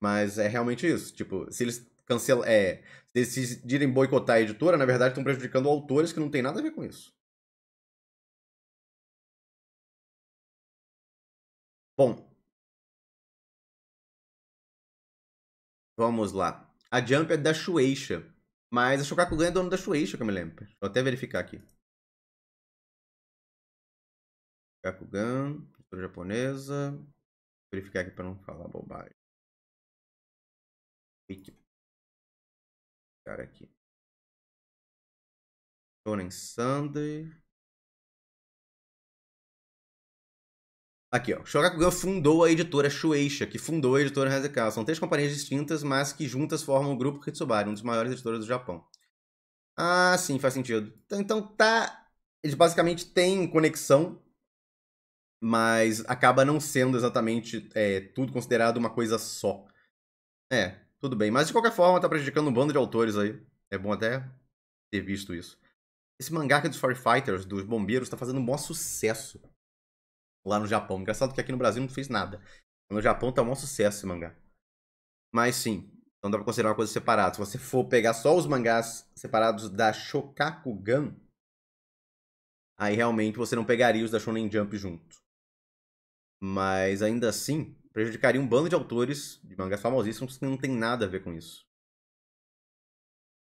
Mas é realmente isso, tipo, se eles cancelam, é, se eles decidirem boicotar a editora, na verdade estão prejudicando autores que não tem nada a ver com isso. Bom, vamos lá. A Jump é da Shueisha, mas a Shokaku ganha é dono da Shueisha, que eu me lembro. Vou até verificar aqui. Gakugan, editora japonesa. Vou verificar aqui para não falar bobagem. Cara aqui. Tonen Sunday. Aqui, ó. Shogakugan fundou a editora Shueisha, que fundou a editora Hasekal. São três companhias distintas, mas que juntas formam o grupo Kitsubari, um dos maiores editores do Japão. Ah, sim, faz sentido. Então tá. Eles basicamente têm conexão mas acaba não sendo exatamente é, tudo considerado uma coisa só. É, tudo bem. Mas de qualquer forma, tá prejudicando um bando de autores aí. É bom até ter visto isso. Esse mangaka dos Firefighters, dos bombeiros, tá fazendo um maior sucesso lá no Japão. Engraçado que aqui no Brasil não fez nada. No Japão tá um maior sucesso esse mangá. Mas sim, então dá pra considerar uma coisa separada. Se você for pegar só os mangás separados da Shokakugan, aí realmente você não pegaria os da Shonen Jump junto. Mas ainda assim, prejudicaria um bando de autores de mangás famosíssimos que não tem nada a ver com isso.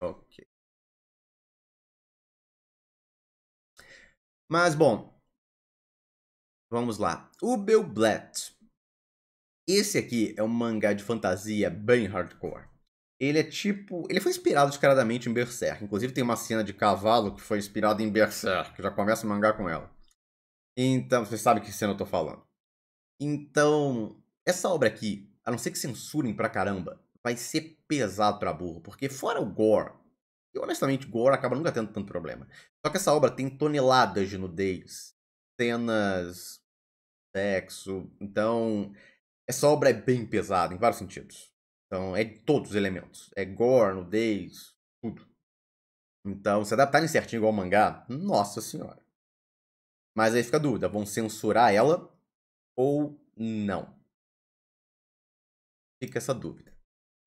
Ok. Mas bom, vamos lá. O Blatt. Esse aqui é um mangá de fantasia bem hardcore. Ele é tipo. Ele foi inspirado descaradamente em Berserk. Inclusive tem uma cena de cavalo que foi inspirada em Berserk. Já começa o mangá com ela. Então, você sabe que cena eu tô falando. Então, essa obra aqui, a não ser que censurem pra caramba, vai ser pesado pra burro, porque fora o gore, e honestamente gore acaba nunca tendo tanto problema. Só que essa obra tem toneladas de nudez, cenas, sexo, então essa obra é bem pesada em vários sentidos. Então, é de todos os elementos. É gore, nudez, tudo. Então, se adaptarem certinho igual ao mangá, nossa senhora. Mas aí fica a dúvida, vão censurar ela ou não? Fica essa dúvida.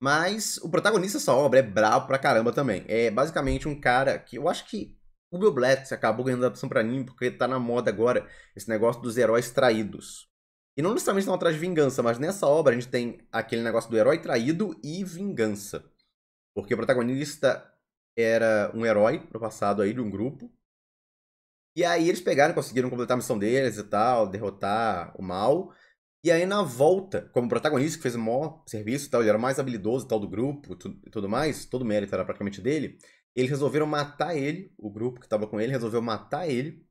Mas o protagonista dessa obra é brabo pra caramba também. É basicamente um cara que eu acho que o Bill Blatz acabou ganhando adaptação pra mim porque tá na moda agora esse negócio dos heróis traídos. E não necessariamente estão atrás de vingança, mas nessa obra a gente tem aquele negócio do herói traído e vingança. Porque o protagonista era um herói no passado aí de um grupo e aí eles pegaram, conseguiram completar a missão deles e tal, derrotar o mal. E aí na volta, como protagonista que fez o maior serviço e tal, ele era o mais habilidoso e tal do grupo e tudo mais, todo o mérito era praticamente dele. Eles resolveram matar ele, o grupo que tava com ele resolveu matar ele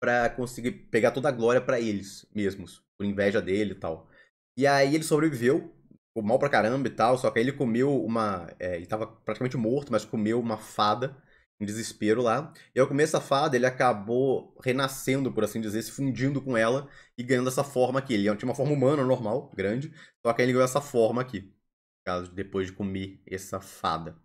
para conseguir pegar toda a glória para eles mesmos, por inveja dele e tal. E aí ele sobreviveu, mal pra caramba e tal, só que aí ele comeu uma. É, ele tava praticamente morto, mas comeu uma fada em desespero lá. E ao começo essa fada, ele acabou renascendo, por assim dizer, se fundindo com ela e ganhando essa forma aqui. Ele é, tinha uma forma humana normal, grande, só que aí ele ganhou essa forma aqui. Caso depois de comer essa fada.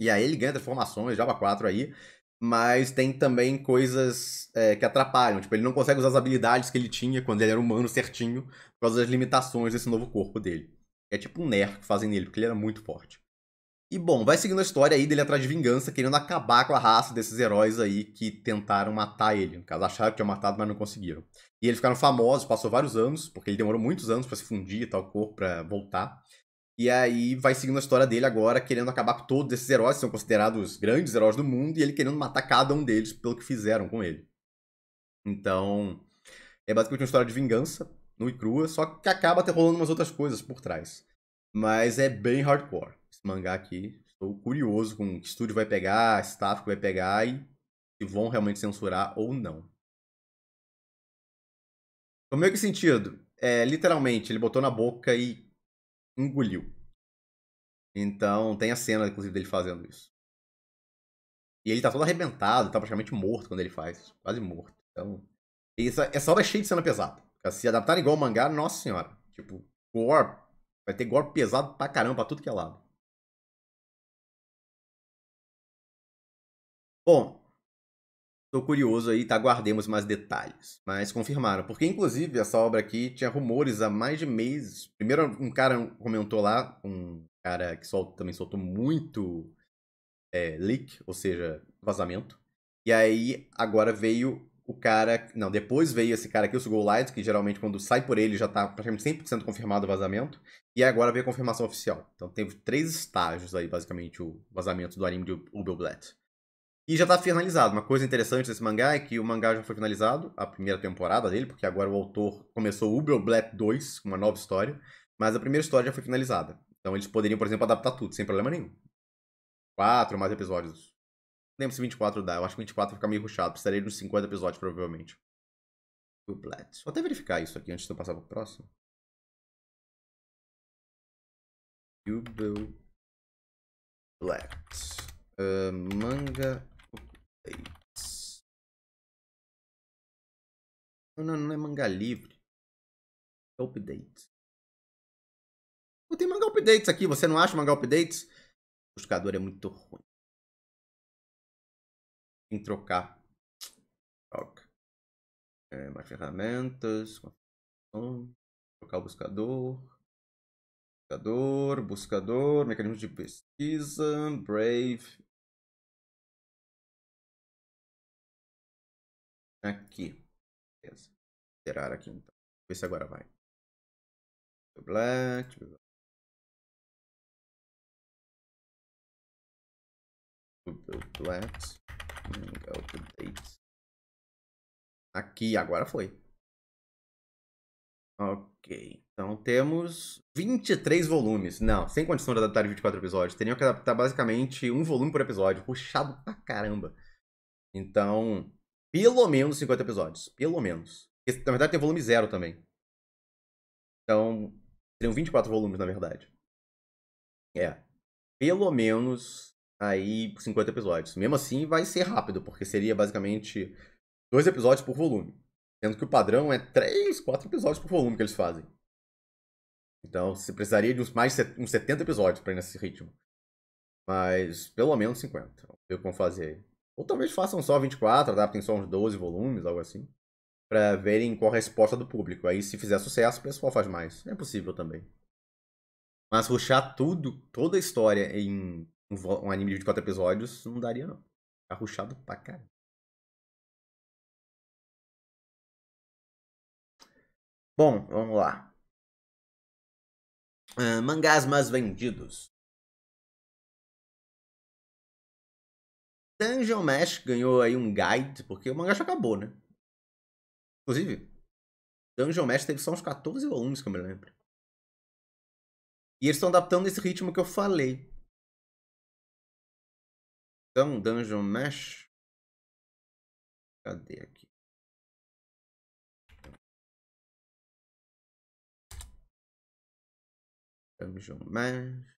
E aí ele ganha transformações, Java 4 aí, mas tem também coisas é, que atrapalham. Tipo, ele não consegue usar as habilidades que ele tinha quando ele era humano certinho, por causa das limitações desse novo corpo dele. É tipo um nerf que fazem nele, porque ele era muito forte. E bom, vai seguindo a história aí dele atrás de vingança, querendo acabar com a raça desses heróis aí que tentaram matar ele. No caso, acharam que tinham matado, mas não conseguiram. E eles ficaram famosos, passou vários anos, porque ele demorou muitos anos para se fundir e tal corpo, pra voltar. E aí vai seguindo a história dele agora, querendo acabar com todos esses heróis que são considerados grandes heróis do mundo, e ele querendo matar cada um deles pelo que fizeram com ele. Então, é basicamente uma história de vingança, nua e crua, só que acaba até rolando umas outras coisas por trás. Mas é bem hardcore mangá aqui. Estou curioso com que estúdio vai pegar, staff que vai pegar e se vão realmente censurar ou não. meio que sentido? É, literalmente, ele botou na boca e engoliu. Então, tem a cena, inclusive, dele fazendo isso. E ele tá todo arrebentado, tá praticamente morto quando ele faz. Quase morto. Então, essa, essa obra é cheia de cena pesada. Se adaptar igual o mangá, nossa senhora. Tipo, gore. Vai ter gore pesado pra caramba, pra tudo que é lado. Bom, estou curioso aí, tá? Guardemos mais detalhes. Mas confirmaram, porque inclusive essa obra aqui tinha rumores há mais de meses. Primeiro, um cara comentou lá, um cara que solta, também soltou muito é, leak, ou seja, vazamento. E aí, agora veio o cara. Não, depois veio esse cara aqui, o Sugol que geralmente quando sai por ele já tá praticamente 100% confirmado o vazamento. E agora veio a confirmação oficial. Então teve três estágios aí, basicamente, o vazamento do anime de Ubill e já está finalizado. Uma coisa interessante desse mangá é que o mangá já foi finalizado, a primeira temporada dele, porque agora o autor começou Uber Black 2, uma nova história, mas a primeira história já foi finalizada. Então eles poderiam, por exemplo, adaptar tudo, sem problema nenhum. Quatro mais episódios. Não lembro se 24 dá, eu acho que 24 fica meio ruchado, precisaria de uns 50 episódios, provavelmente. Black Vou até verificar isso aqui antes de eu passar pro próximo. Duplets. Uh, manga não, não, não é manga livre. É update. Não tem manga updates aqui. Você não acha manga updates? O buscador é muito ruim. Tem que trocar. Troca. É, mais ferramentas. Trocar o buscador. Buscador, buscador, mecanismo de pesquisa, Brave, aqui. Beleza. Alterar aqui então. Vê se agora vai. Black. Black. Updates. Aqui, agora foi. Ok. Então temos 23 volumes. Não, sem condição de adaptar 24 episódios. Teriam que adaptar basicamente um volume por episódio. Puxado pra caramba. Então, pelo menos 50 episódios. Pelo menos. na verdade, tem volume zero também. Então, seriam 24 volumes, na verdade. É. Pelo menos aí 50 episódios. Mesmo assim, vai ser rápido, porque seria basicamente dois episódios por volume. Sendo que o padrão é três, quatro episódios por volume que eles fazem. Então, você precisaria de uns mais uns 70 episódios para ir nesse ritmo. Mas pelo menos 50. Vamos ver como fazer aí. Ou talvez façam só 24, adaptem tá? só uns 12 volumes, algo assim. para verem qual a resposta do público. Aí se fizer sucesso, o pessoal faz mais. É possível também. Mas ruxar tudo, toda a história em um, anime de 24 episódios, não daria não. Tá ruxado pra caralho. Bom, vamos lá. Uh, mangás mais vendidos. Dungeon Mesh ganhou aí um guide, porque o mangá já acabou, né? Inclusive, Dungeon Mesh teve só uns 14 volumes, que eu me lembro. E eles estão adaptando esse ritmo que eu falei. Então, Dungeon Mesh. Cadê aqui? Dungeon Mesh.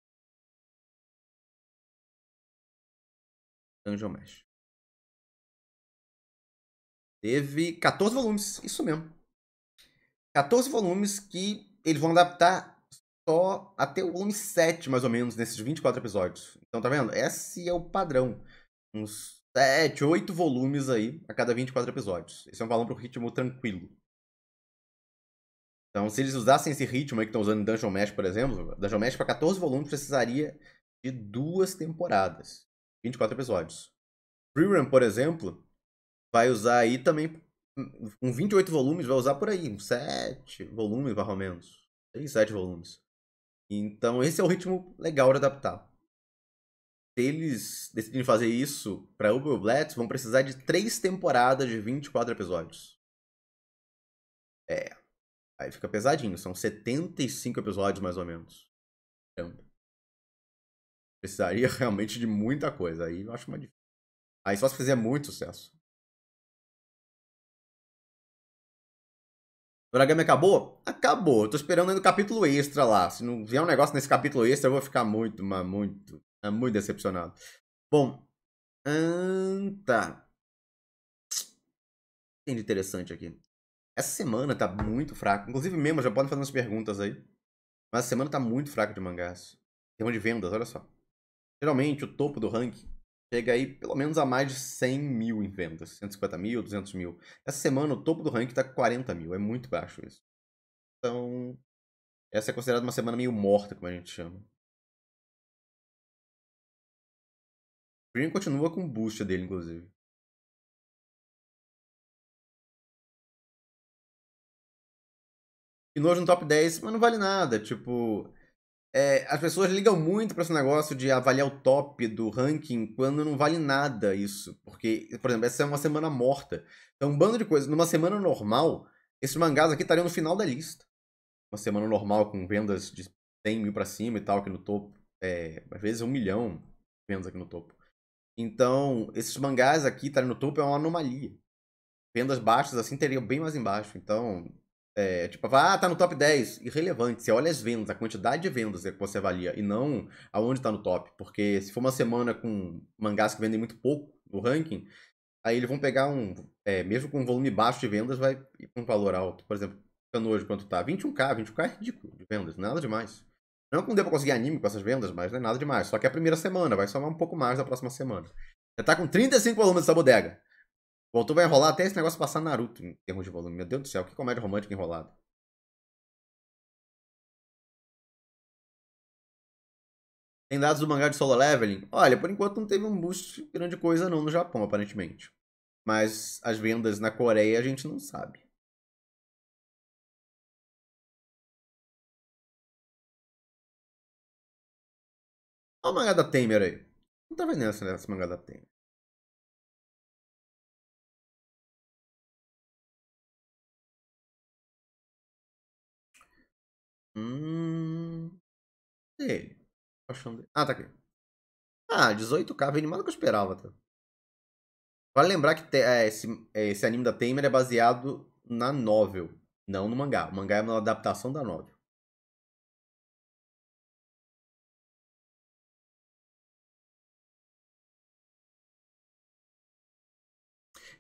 Dungeon Mesh. Teve 14 volumes, isso mesmo. 14 volumes que eles vão adaptar só até o volume 7, mais ou menos, nesses 24 episódios. Então, tá vendo? Esse é o padrão. Uns 7, 8 volumes aí a cada 24 episódios. Esse é um valor pro ritmo tranquilo. Então, se eles usassem esse ritmo aí que estão usando em Dungeon Mesh, por exemplo, Dungeon Mesh para 14 volumes precisaria de duas temporadas. 24 episódios. Freerun, por exemplo, vai usar aí também com 28 volumes, vai usar por aí, 7 volumes, mais ou menos. 6, 7 volumes. Então, esse é o ritmo legal de adaptar. Se eles decidirem fazer isso para Uber Blats, vão precisar de 3 temporadas de 24 episódios. É. Aí fica pesadinho, são 75 episódios mais ou menos. Tempo precisaria (laughs) realmente de muita coisa. Aí eu acho mais difícil. Aí só se fizer muito sucesso. O Origami acabou? Acabou. Eu tô esperando ainda capítulo extra lá. Se não vier um negócio nesse capítulo extra, eu vou ficar muito, mas muito, é muito decepcionado. Bom. Hum, tá. Tem de interessante aqui. Essa semana tá muito fraca. Inclusive, mesmo, já podem fazer umas perguntas aí. Mas a semana tá muito fraca de mangás. Tema de vendas, olha só. Geralmente, o topo do ranking chega aí pelo menos a mais de 100 mil em vendas. 150 mil, 200 mil. Essa semana, o topo do ranking está com 40 mil. É muito baixo isso. Então, essa é considerada uma semana meio morta, como a gente chama. O Green continua com o boost dele, inclusive. E hoje no top 10, mas não vale nada. Tipo, é, as pessoas ligam muito para esse negócio de avaliar o top do ranking quando não vale nada isso. Porque, por exemplo, essa é uma semana morta. Então, um bando de coisas. Numa semana normal, esses mangás aqui estariam no final da lista. Uma semana normal com vendas de 100 mil para cima e tal, aqui no topo. É, às vezes um milhão de vendas aqui no topo. Então, esses mangás aqui estarem no topo é uma anomalia. Vendas baixas assim teriam bem mais embaixo. Então, é, tipo, ah, tá no top 10. Irrelevante. Você olha as vendas, a quantidade de vendas que você avalia e não aonde tá no top. Porque se for uma semana com mangás que vendem muito pouco no ranking, aí eles vão pegar um. É, mesmo com um volume baixo de vendas, vai ir pra um valor alto. Por exemplo, hoje quanto tá? 21k. 21k é ridículo de vendas, é nada demais. Não que não dê pra conseguir anime com essas vendas, mas não é nada demais. Só que é a primeira semana, vai somar um pouco mais da próxima semana. Você tá com 35 volumes nessa bodega. O autor vai enrolar até esse negócio passar Naruto em termos de volume. Meu Deus do céu, que comédia romântica enrolada. Tem dados do mangá de solo leveling? Olha, por enquanto não teve um boost grande coisa não no Japão, aparentemente. Mas as vendas na Coreia a gente não sabe. Olha o mangá da Tamer aí. Não tá vendendo esse, mangá da Tamer. Hum. Achando... Ah, tá aqui. Ah, 18k, vem animado que eu esperava. Tá? Vale lembrar que te, é, esse, é, esse anime da Tamer é baseado na novel, não no mangá. O mangá é uma adaptação da novel.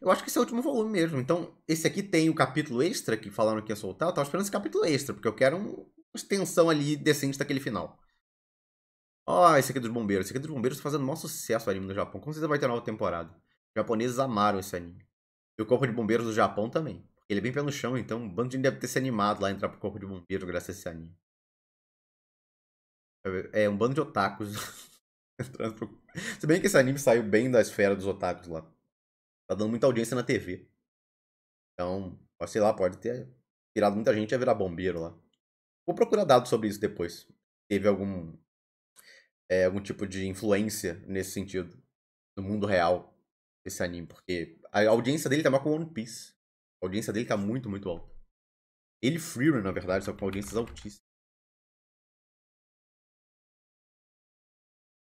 Eu acho que esse é o último volume mesmo. Então, esse aqui tem o capítulo extra que falaram que ia soltar. Eu tava esperando esse capítulo extra, porque eu quero um, extensão ali decente daquele final. Ó, oh, ah, esse aqui é dos bombeiros. Esse aqui é dos bombeiros tá fazendo maior sucesso o anime no Japão. Com certeza vai ter nova temporada. Os japoneses amaram esse anime. E o Corpo de Bombeiros do Japão também. Ele é bem pé no chão, então o bando de deve ter se animado lá a entrar pro Corpo de Bombeiros graças a esse anime. É um bando de otakus. (laughs) Se bem que esse anime saiu bem da esfera dos otakus lá. Tá dando muita audiência na TV. Então, sei lá, pode ter tirado muita gente a virar bombeiro lá. Vou procurar dados sobre isso depois. Teve algum, é, algum tipo de influência nesse sentido no mundo real esse anime, porque a audiência dele tá mal com One Piece. A audiência dele tá muito, muito alta. Ele Freerun, na verdade, só com audiências altíssimas.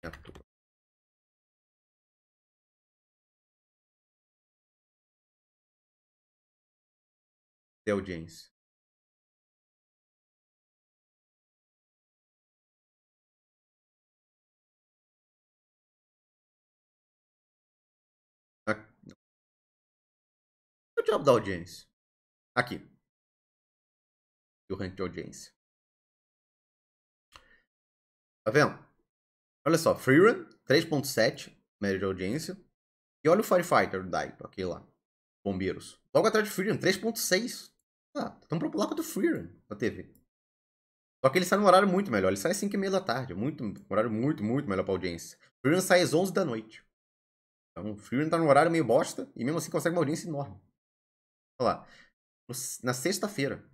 De é audiência. o diabo da audiência? Aqui. E o ranking de audiência. Tá vendo? Olha só, Freerun, 3.7, média de audiência. E olha o Firefighter do Daito, aquele lá. Bombeiros. Logo atrás de Freerun, 3.6. Ah, tá tão popular quanto o Freerun na TV. Só que ele sai num horário muito melhor. Ele sai às 5 e meia da tarde. É muito, um horário muito, muito melhor pra audiência. Freerun sai às 11 da noite. Então, o Freerun tá num horário meio bosta e mesmo assim consegue uma audiência enorme falar. Na sexta-feira.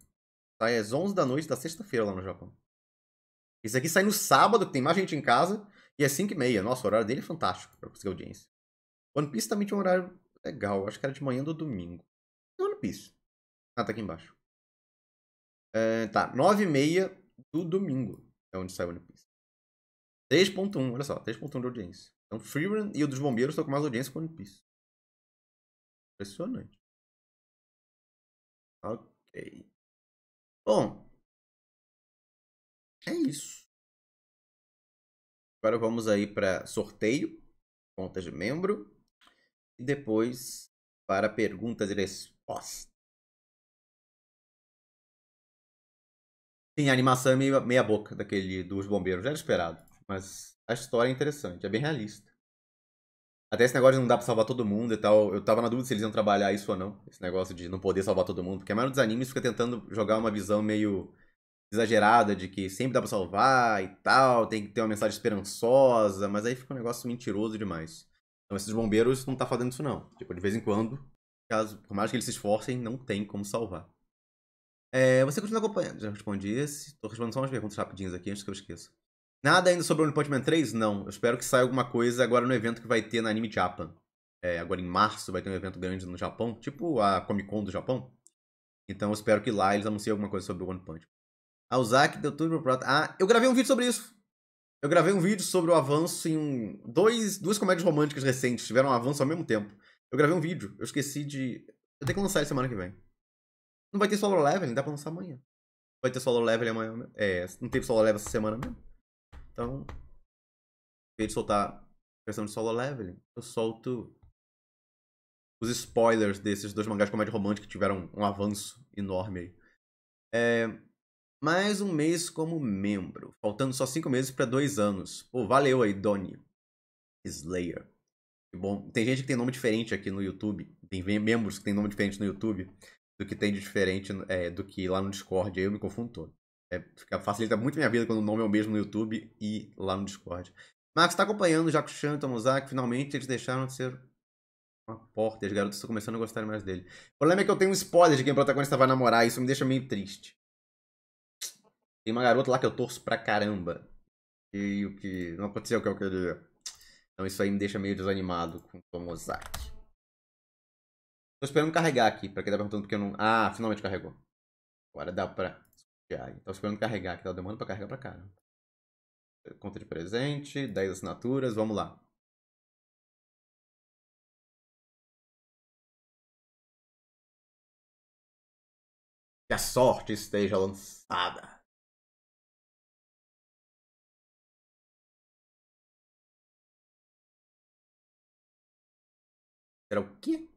Sai às 11 da noite da sexta-feira lá no Japão. Esse aqui sai no sábado, que tem mais gente em casa. E é 5 e meia. Nossa, o horário dele é fantástico pra conseguir audiência. One Piece também tinha um horário legal. Acho que era de manhã do domingo. É One Piece. Ah, tá aqui embaixo. É, tá, 9 e meia do domingo é onde sai One Piece. 3.1, olha só, 3.1 de audiência. Então, Freerun e o dos bombeiros estão com mais audiência que One Piece. Impressionante. Ok. Bom, é isso. Agora vamos aí para sorteio, contas de membro, e depois para perguntas e respostas. Sim, a animação é meia, meia boca daquele dos bombeiros, já era esperado. Mas a história é interessante, é bem realista. Até esse negócio de não dar pra salvar todo mundo e tal, eu tava na dúvida se eles iam trabalhar isso ou não. Esse negócio de não poder salvar todo mundo. Porque a maioria dos animes fica tentando jogar uma visão meio exagerada de que sempre dá pra salvar e tal, tem que ter uma mensagem esperançosa, mas aí fica um negócio mentiroso demais. Então esses bombeiros não tá fazendo isso não. Tipo, de vez em quando, caso, por mais que eles se esforcem, não tem como salvar. É, você continua acompanhando. Já respondi esse. Tô respondendo só umas perguntas rapidinhas aqui antes que eu esqueça. Nada ainda sobre o One Punch Man 3? Não. Eu espero que saia alguma coisa agora no evento que vai ter na Anime Japan. É, agora em março vai ter um evento grande no Japão, tipo a Comic Con do Japão. Então eu espero que lá eles anunciem alguma coisa sobre o One Punch Man. Ah, deu tudo pro Prota. Ah, eu gravei um vídeo sobre isso. Eu gravei um vídeo sobre o avanço em Dois, duas comédias românticas recentes tiveram um avanço ao mesmo tempo. Eu gravei um vídeo, eu esqueci de. Eu tenho que lançar ele semana que vem. Não vai ter solo level, dá pra lançar amanhã. Vai ter solo level amanhã. Né? É, não teve solo level essa semana mesmo. Então, em vez de soltar versão de solo leveling, eu solto os spoilers desses dois mangás de comédia romântica que tiveram um avanço enorme aí. É, mais um mês como membro, faltando só cinco meses para dois anos. Pô, valeu aí, Doni. Slayer. bom, tem gente que tem nome diferente aqui no YouTube, tem membros que tem nome diferente no YouTube do que tem de diferente é, do que lá no Discord, aí eu me confundo todo. É, fica, facilita muito minha vida quando o nome é o mesmo no YouTube e lá no Discord. Marcos está acompanhando Jacques com o Tomozaki. Finalmente eles deixaram de ser uma porta. As garotas estão começando a gostar mais dele. O problema é que eu tenho um spoiler de quem o protagonista vai namorar. Isso me deixa meio triste. Tem uma garota lá que eu torço pra caramba. E o que não aconteceu é o que eu queria. Então isso aí me deixa meio desanimado com o Tomozaki. Tô esperando carregar aqui, pra quem tá perguntando porque eu não... Ah, finalmente carregou. Agora dá pra reais. Tava esperando carregar, então, que tá demorando para carregar para cá. Né? Conta de presente, 10 assinaturas, vamos lá. Que a sorte esteja lançada. Era o quê?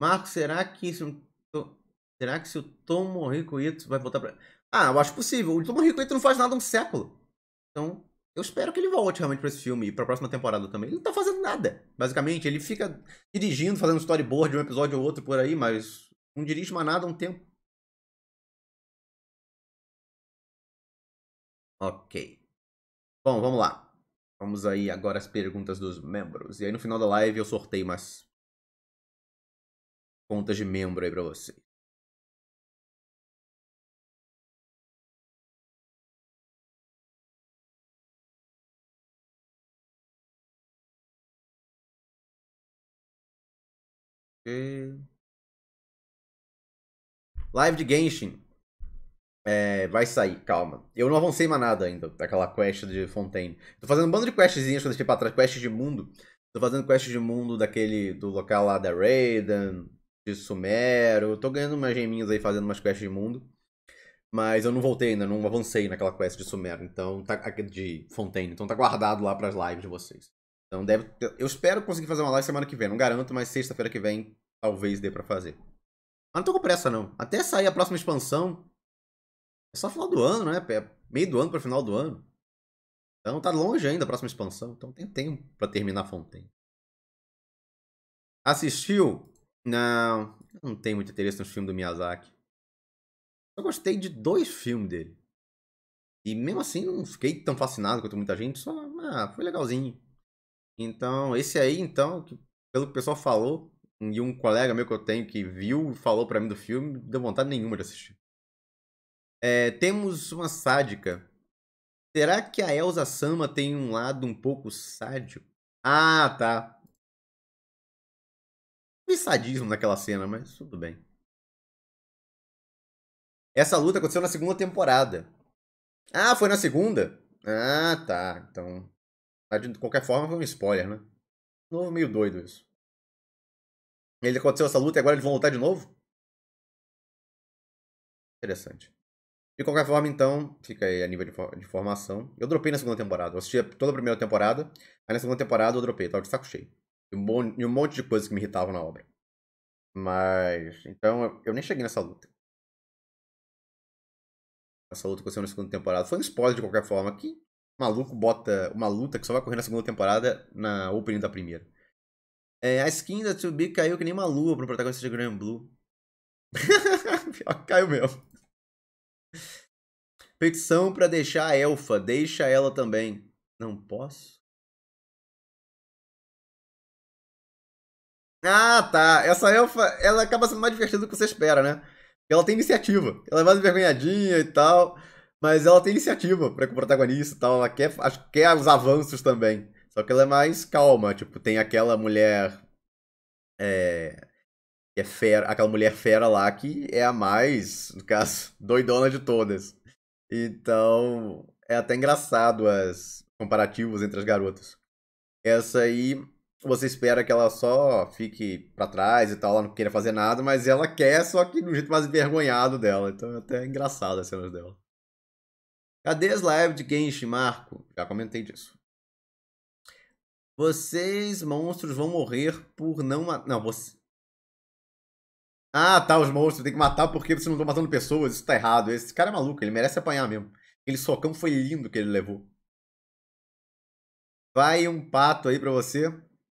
Marcos, será que se, será que se o Tomorrico Ito vai voltar pra. Ah, eu acho possível. O Tomorrico Ito não faz nada há um século. Então, eu espero que ele volte realmente pra esse filme e pra próxima temporada também. Ele não tá fazendo nada, basicamente. Ele fica dirigindo, fazendo storyboard de um episódio ou outro por aí, mas não dirige mais nada há um tempo. Ok. Bom, vamos lá. Vamos aí agora as perguntas dos membros. E aí no final da live eu sorteio mais contas de membro aí para vocês. Live de Genshin. É, vai sair, calma. Eu não avancei mais nada ainda, daquela quest de Fontaine. Tô fazendo um bando de questzinhas que eu deixei pra trás, quest de mundo. Tô fazendo quest de mundo daquele, do local lá da Raiden, de Sumero. Tô ganhando umas geminhas aí fazendo umas quests de mundo. Mas eu não voltei ainda, não avancei naquela quest de Sumero, então tá de Fontaine, então tá guardado lá para as lives de vocês. Então deve eu espero conseguir fazer uma live semana que vem, não garanto, mas sexta-feira que vem talvez dê para fazer. Mas não tô com pressa não. Até sair a próxima expansão é só final do ano, né? É meio do ano para final do ano. Então tá longe ainda a próxima expansão, então tem tempo para terminar Fontaine. Assistiu não, não tem muito interesse nos filmes do Miyazaki. Eu gostei de dois filmes dele. E mesmo assim não fiquei tão fascinado quanto muita gente, só ah, foi legalzinho. Então, esse aí, então, que, pelo que o pessoal falou, e um colega meu que eu tenho que viu e falou para mim do filme, deu vontade nenhuma de assistir. É, temos uma sádica. Será que a Elsa Sama tem um lado um pouco sádico? Ah, tá. E sadismo naquela cena, mas tudo bem. Essa luta aconteceu na segunda temporada. Ah, foi na segunda? Ah, tá. Então. De qualquer forma, foi um spoiler, né? De novo, meio doido isso. Ele aconteceu essa luta e agora eles vão lutar de novo? Interessante. De qualquer forma, então, fica aí a nível de, informação. Eu dropei na segunda temporada. Eu assisti toda a primeira temporada. Aí na segunda temporada eu dropei. Tava tá de saco cheio. E um, bom, um monte de coisas que me irritavam na obra. Mas. Então, eu, eu nem cheguei nessa luta. Essa luta aconteceu na segunda temporada. Foi um spoiler de qualquer forma. Que maluco bota uma luta que só vai correr na segunda temporada na opening da primeira. É, a skin da 2B caiu que nem uma lua pro protagonista de Grand Blue. (laughs) Pior, caiu mesmo. Petição para deixar a elfa. Deixa ela também. Não posso? Ah, tá. Essa elfa, ela acaba sendo mais divertida do que você espera, né? Ela tem iniciativa. Ela é mais envergonhadinha e tal. Mas ela tem iniciativa para o protagonista e tal. Ela quer, quer os avanços também. Só que ela é mais calma. Tipo, tem aquela mulher. É. Que é fera. Aquela mulher fera lá que é a mais, no caso, (laughs) doidona de todas. Então. É até engraçado as comparativos entre as garotas. Essa aí você espera que ela só fique para trás e tal, ela não queira fazer nada, mas ela quer, só que do jeito mais envergonhado dela. Então é até engraçado as cenas dela. Cadê as lives de Genshin, Marco? Já comentei disso. Vocês, monstros, vão morrer por não matar. Não, você. Ah, tá, os monstros tem que matar porque vocês não estão matando pessoas, isso tá errado. Esse cara é maluco, ele merece apanhar mesmo. Aquele socão foi lindo que ele levou. Vai um pato aí pra você.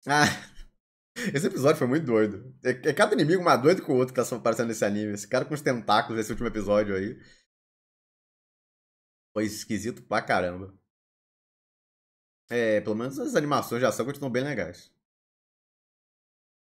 Ah, (laughs) esse episódio foi muito doido. É, é cada inimigo mais doido que o outro que tá aparecendo nesse anime. Esse cara com os tentáculos, esse último episódio aí. Foi esquisito pra caramba. É, pelo menos as animações de ação continuam bem legais.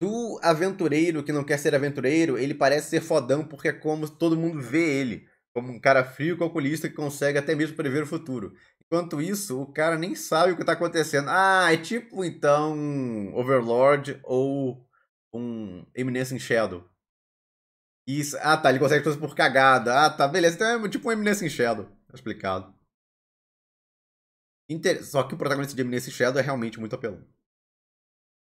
Do aventureiro que não quer ser aventureiro, ele parece ser fodão porque é como todo mundo vê ele. Como um cara frio e calculista que consegue até mesmo prever o futuro. Enquanto isso, o cara nem sabe o que está acontecendo. Ah, é tipo então um Overlord ou um Eminence in Shadow. Isso. Ah, tá, ele consegue fazer por cagada. Ah, tá, beleza. Então é tipo um Eminence in Shadow. Tá explicado. Inter... Só que o protagonista de Eminence in Shadow é realmente muito apelão.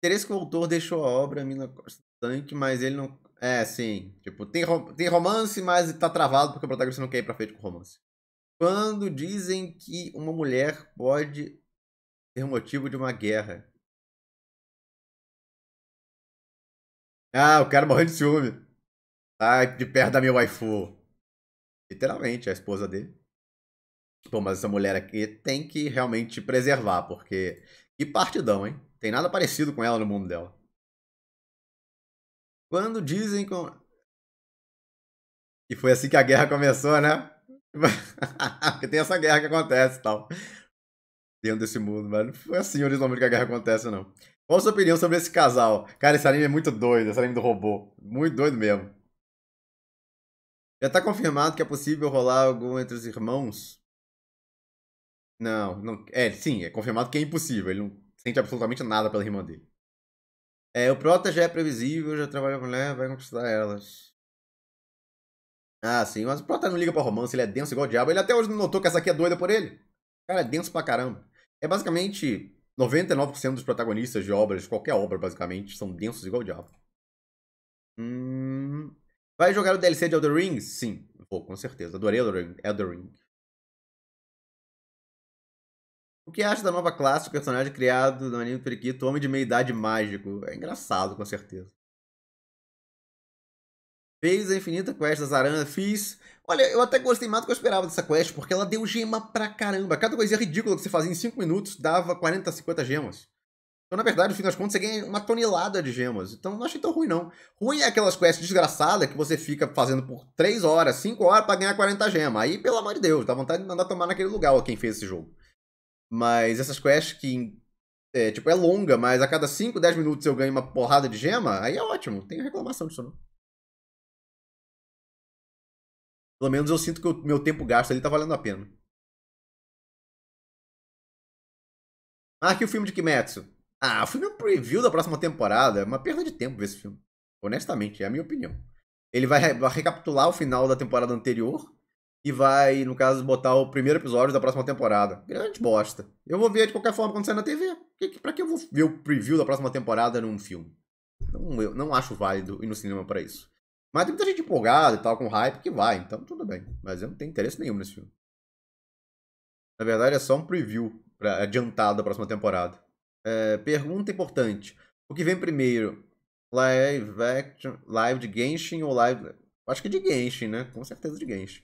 Interesse que o autor deixou a obra mina constante, mas ele não. É, sim. Tipo, tem, rom... tem romance, mas tá travado porque o protagonista não quer ir pra frente com romance. Quando dizem que uma mulher pode ser motivo de uma guerra. Ah, o cara morreu de ciúme. Tá de perto da minha waifu. Literalmente, a esposa dele. Bom, mas essa mulher aqui tem que realmente preservar, porque. Que partidão, hein? Tem nada parecido com ela no mundo dela. Quando dizem com. E foi assim que a guerra começou, né? Porque tem essa guerra que acontece e tal. Dentro desse mundo, mas não foi assim originalmente que a guerra acontece, não. Qual a sua opinião sobre esse casal? Cara, esse anime é muito doido, esse anime do robô. Muito doido mesmo. Já tá confirmado que é possível rolar algum entre os irmãos? Não, não. É, sim, é confirmado que é impossível. Ele não sente absolutamente nada pela irmã dele. É, o Prota já é previsível, já trabalha com mulher, vai conquistar elas. Ah, sim, mas o Prota não liga pra romance, ele é denso igual o diabo. Ele até hoje não notou que essa aqui é doida por ele. O cara é denso pra caramba. É basicamente 99% dos protagonistas de obras, qualquer obra basicamente, são densos igual o diabo. Hum... Vai jogar o DLC de Elder Ring? Sim, vou, com certeza. Adorei Elder Ring. Elder Ring. O que acha da nova classe personagem criado no anime Periquito, Homem de Meia Idade Mágico? É engraçado, com certeza. Fez a Infinita Quest das Aranhas, fiz. Olha, eu até gostei mais do que eu esperava dessa quest, porque ela deu gema pra caramba. Cada coisinha ridícula que você fazia em 5 minutos dava 40, 50 gemas. Então, na verdade, no fim das contas, você ganha uma tonelada de gemas. Então, não achei tão ruim, não. Ruim é aquelas quests desgraçadas que você fica fazendo por 3 horas, 5 horas pra ganhar 40 gemas. Aí, pelo amor de Deus, dá vontade de mandar tomar naquele lugar ó, quem fez esse jogo. Mas essas quests que, é, tipo, é longa, mas a cada 5, 10 minutos eu ganho uma porrada de gema, aí é ótimo. Não reclamação disso, não. Pelo menos eu sinto que o meu tempo gasto ali tá valendo a pena. Marque ah, o filme de Kimetsu. Ah, o filme é um preview da próxima temporada. É uma perda de tempo ver esse filme. Honestamente, é a minha opinião. Ele vai recapitular o final da temporada anterior e vai, no caso, botar o primeiro episódio da próxima temporada. Grande bosta. Eu vou ver de qualquer forma quando sair na TV. Que, pra que eu vou ver o preview da próxima temporada num filme? Não, eu não acho válido ir no cinema para isso. Mas tem muita gente empolgada e tal, com hype, que vai. Então tudo bem. Mas eu não tenho interesse nenhum nesse filme. Na verdade, é só um preview pra, adiantado da próxima temporada. É, pergunta importante. O que vem primeiro? Live action, live de Genshin ou live... Acho que de Genshin, né? Com certeza de Genshin.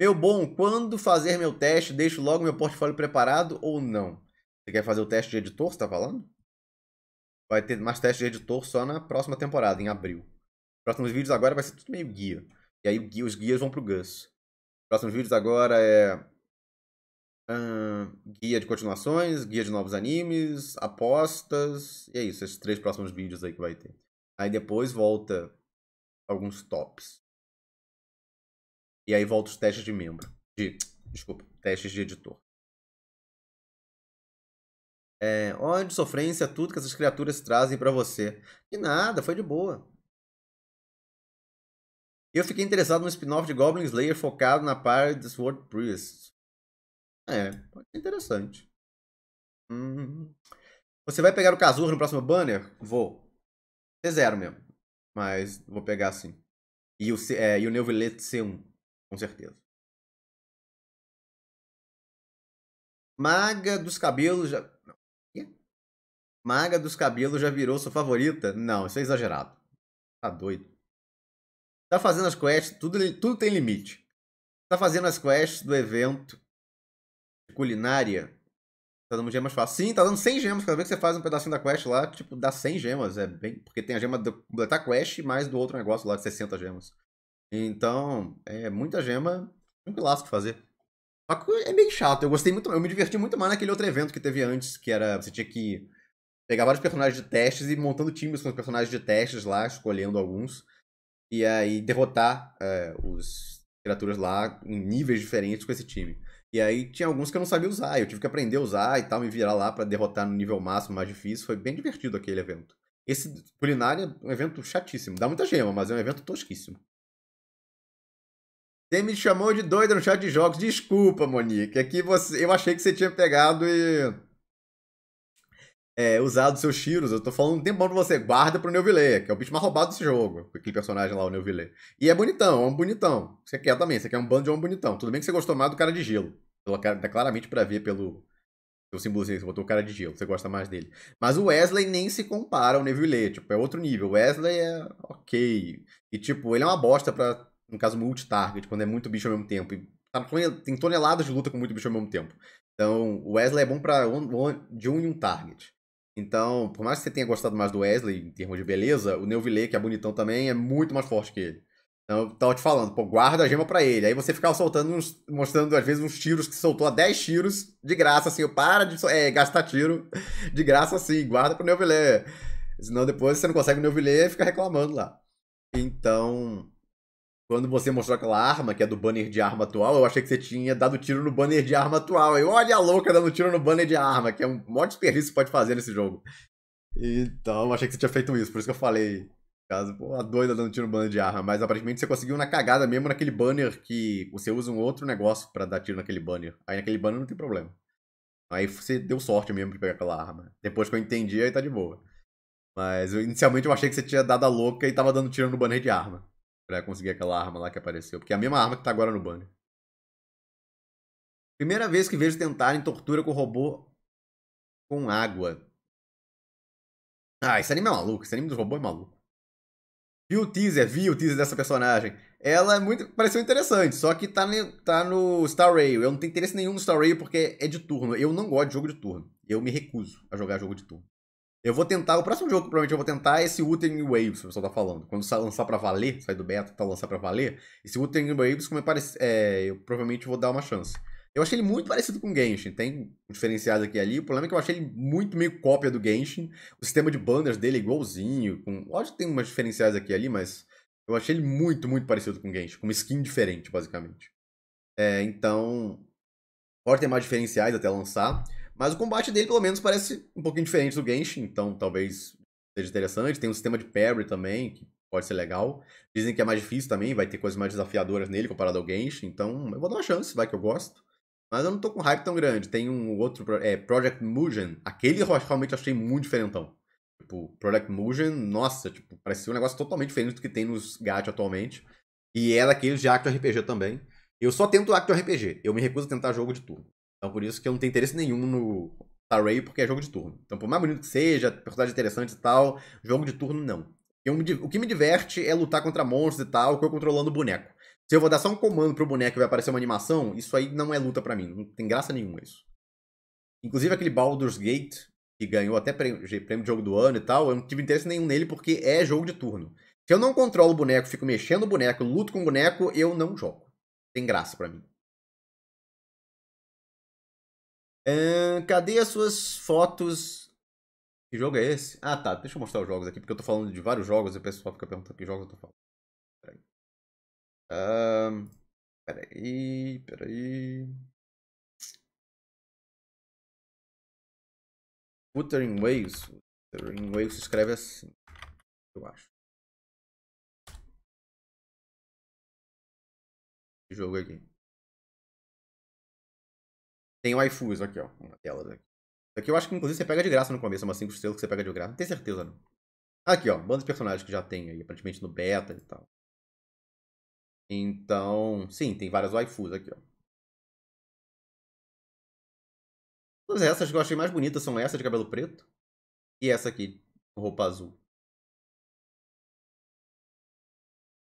Meu bom, quando fazer meu teste, deixo logo meu portfólio preparado ou não? Você quer fazer o teste de editor, você tá falando? Vai ter mais testes de editor só na próxima temporada, em abril. Próximos vídeos agora vai ser tudo meio guia. E aí os guias vão pro Gus. Próximos vídeos agora é. guia de continuações, guia de novos animes, apostas. E é isso, esses três próximos vídeos aí que vai ter. Aí depois volta alguns tops. E aí volta os testes de membro. De, desculpa, testes de editor é, ódio, sofrência, é tudo que essas criaturas trazem para você. E nada, foi de boa. Eu fiquei interessado no spin-off de Goblin Slayer focado na parte dos Sword Priest. É, pode ser interessante. Hum. Você vai pegar o Kazur no próximo banner? Vou. c zero mesmo. Mas vou pegar sim. E o, é, e o Neuvillette C1, com certeza. Maga dos cabelos já Maga dos cabelos já virou sua favorita? Não, isso é exagerado. Tá doido. Tá fazendo as quests, tudo, tudo tem limite. Tá fazendo as quests do evento de culinária. Tá dando gemas fácil. Sim, tá dando 100 gemas. Cada vez que você faz um pedacinho da quest lá, tipo, dá 100 gemas. É bem. Porque tem a gema de completar quest mais do outro negócio lá de 60 gemas. Então, é muita gema. Tranquilaço pra fazer. é bem chato. Eu gostei muito. Eu me diverti muito mais naquele outro evento que teve antes, que era. Você tinha que pegar vários personagens de testes e montando times com os personagens de testes lá, escolhendo alguns. E aí derrotar é, os criaturas lá em níveis diferentes com esse time. E aí tinha alguns que eu não sabia usar, eu tive que aprender a usar e tal, me virar lá para derrotar no nível máximo mais difícil. Foi bem divertido aquele evento. Esse culinária é um evento chatíssimo. Dá muita gema, mas é um evento tosquíssimo. Você me chamou de doida no chat de jogos. Desculpa, Monique. É que você, eu achei que você tinha pegado e é, dos seus tiros. Eu tô falando um tempão pra você. Guarda pro Neuvillette, que é o bicho mais roubado desse jogo. Aquele personagem lá, o Neuvillette. E é bonitão, é um bonitão. Você quer também, você quer um bando de homem bonitão. Tudo bem que você gostou mais do cara de gelo. cara, tá claramente pra ver pelo seu símbolozinho, você botou o cara de gelo, você gosta mais dele. Mas o Wesley nem se compara ao Neuvillette, tipo, é outro nível. O Wesley é ok. E tipo, ele é uma bosta pra, no caso, multi-target quando é muito bicho ao mesmo tempo. E tá tem toneladas de luta com muito bicho ao mesmo tempo. Então, o Wesley é bom pra on, on, de um em um target. Então, por mais que você tenha gostado mais do Wesley em termos de beleza, o Neuville, que é bonitão também, é muito mais forte que ele. Então, eu tava te falando, pô, guarda a gema pra ele. Aí você ficava soltando uns, mostrando às vezes uns tiros que soltou a 10 tiros de graça, assim, eu para de é, gastar tiro de graça assim, guarda pro Neuville. Senão depois você não consegue o Neuville e fica reclamando lá. Então, quando você mostrou aquela arma, que é do banner de arma atual, eu achei que você tinha dado tiro no banner de arma atual. Eu, olha a louca dando tiro no banner de arma, que é um maior desperdício que pode fazer nesse jogo. Então, eu achei que você tinha feito isso, por isso que eu falei. Caso, pô, a doida dando tiro no banner de arma. Mas aparentemente você conseguiu na cagada mesmo naquele banner que você usa um outro negócio para dar tiro naquele banner. Aí naquele banner não tem problema. Aí você deu sorte mesmo de pegar aquela arma. Depois que eu entendi, aí tá de boa. Mas eu, inicialmente eu achei que você tinha dado a louca e tava dando tiro no banner de arma. Pra conseguir aquela arma lá que apareceu. Porque é a mesma arma que tá agora no banner. Primeira vez que vejo tentarem tortura com robô com água. Ah, esse anime é maluco. Esse anime do robô é maluco. Vi o teaser, vi o teaser dessa personagem. Ela é muito. pareceu interessante, só que tá, ne, tá no Star Rail. Eu não tenho interesse nenhum no Star Rail porque é de turno. Eu não gosto de jogo de turno. Eu me recuso a jogar jogo de turno. Eu vou tentar, o próximo jogo provavelmente eu vou tentar é esse Wuthering Waves, o pessoal tá falando. Quando lançar pra valer, sair do beta, tá lançar pra valer, esse Wuthering Waves, como é parecido, é, eu provavelmente vou dar uma chance. Eu achei ele muito parecido com o Genshin, tem diferenciais aqui e ali. O problema é que eu achei ele muito meio cópia do Genshin. O sistema de banners dele é igualzinho, com... lógico que tem umas diferenciais aqui e ali, mas eu achei ele muito, muito parecido com o Genshin, com uma skin diferente, basicamente. É, então, pode ter mais diferenciais até lançar. Mas o combate dele, pelo menos, parece um pouquinho diferente do Genshin, então talvez seja interessante. Tem um sistema de parry também, que pode ser legal. Dizem que é mais difícil também, vai ter coisas mais desafiadoras nele comparado ao Genshin, então eu vou dar uma chance, vai que eu gosto. Mas eu não tô com hype tão grande. Tem um outro, é, Project Mugen. Aquele eu realmente achei muito diferentão. Tipo, Project Mugen, nossa, tipo, parecia um negócio totalmente diferente do que tem nos GAT atualmente. E é daqueles de Action RPG também. Eu só tento Action RPG, eu me recuso a tentar jogo de turno. Então por isso que eu não tenho interesse nenhum no Starray, porque é jogo de turno. Então por mais bonito que seja, personagem interessante e tal, jogo de turno não. Eu, o que me diverte é lutar contra monstros e tal, que eu controlando o boneco. Se eu vou dar só um comando pro boneco e vai aparecer uma animação, isso aí não é luta para mim. Não tem graça nenhuma isso. Inclusive aquele Baldur's Gate, que ganhou até prêmio, prêmio de jogo do ano e tal, eu não tive interesse nenhum nele porque é jogo de turno. Se eu não controlo o boneco, fico mexendo o boneco, luto com o boneco, eu não jogo. Tem graça para mim. cadê as suas fotos? Que jogo é esse? Ah, tá. Deixa eu mostrar os jogos aqui, porque eu tô falando de vários jogos e o pessoal fica perguntando que jogos eu tô falando. Peraí. Um, peraí, peraí. Wuthering Waves. Wuthering Waves se escreve assim, eu acho. Esse jogo é aqui. Tem waifus aqui, ó. Uma delas aqui. Aqui eu acho que inclusive você pega de graça no começo, é uma 5 estrelas que você pega de graça. Não tenho certeza, não. Aqui, ó. Bandos de personagens que já tem aí, aparentemente no beta e tal. Então, sim, tem várias waifus aqui, ó. Todas essas que eu achei mais bonitas são essa de cabelo preto e essa aqui, roupa azul.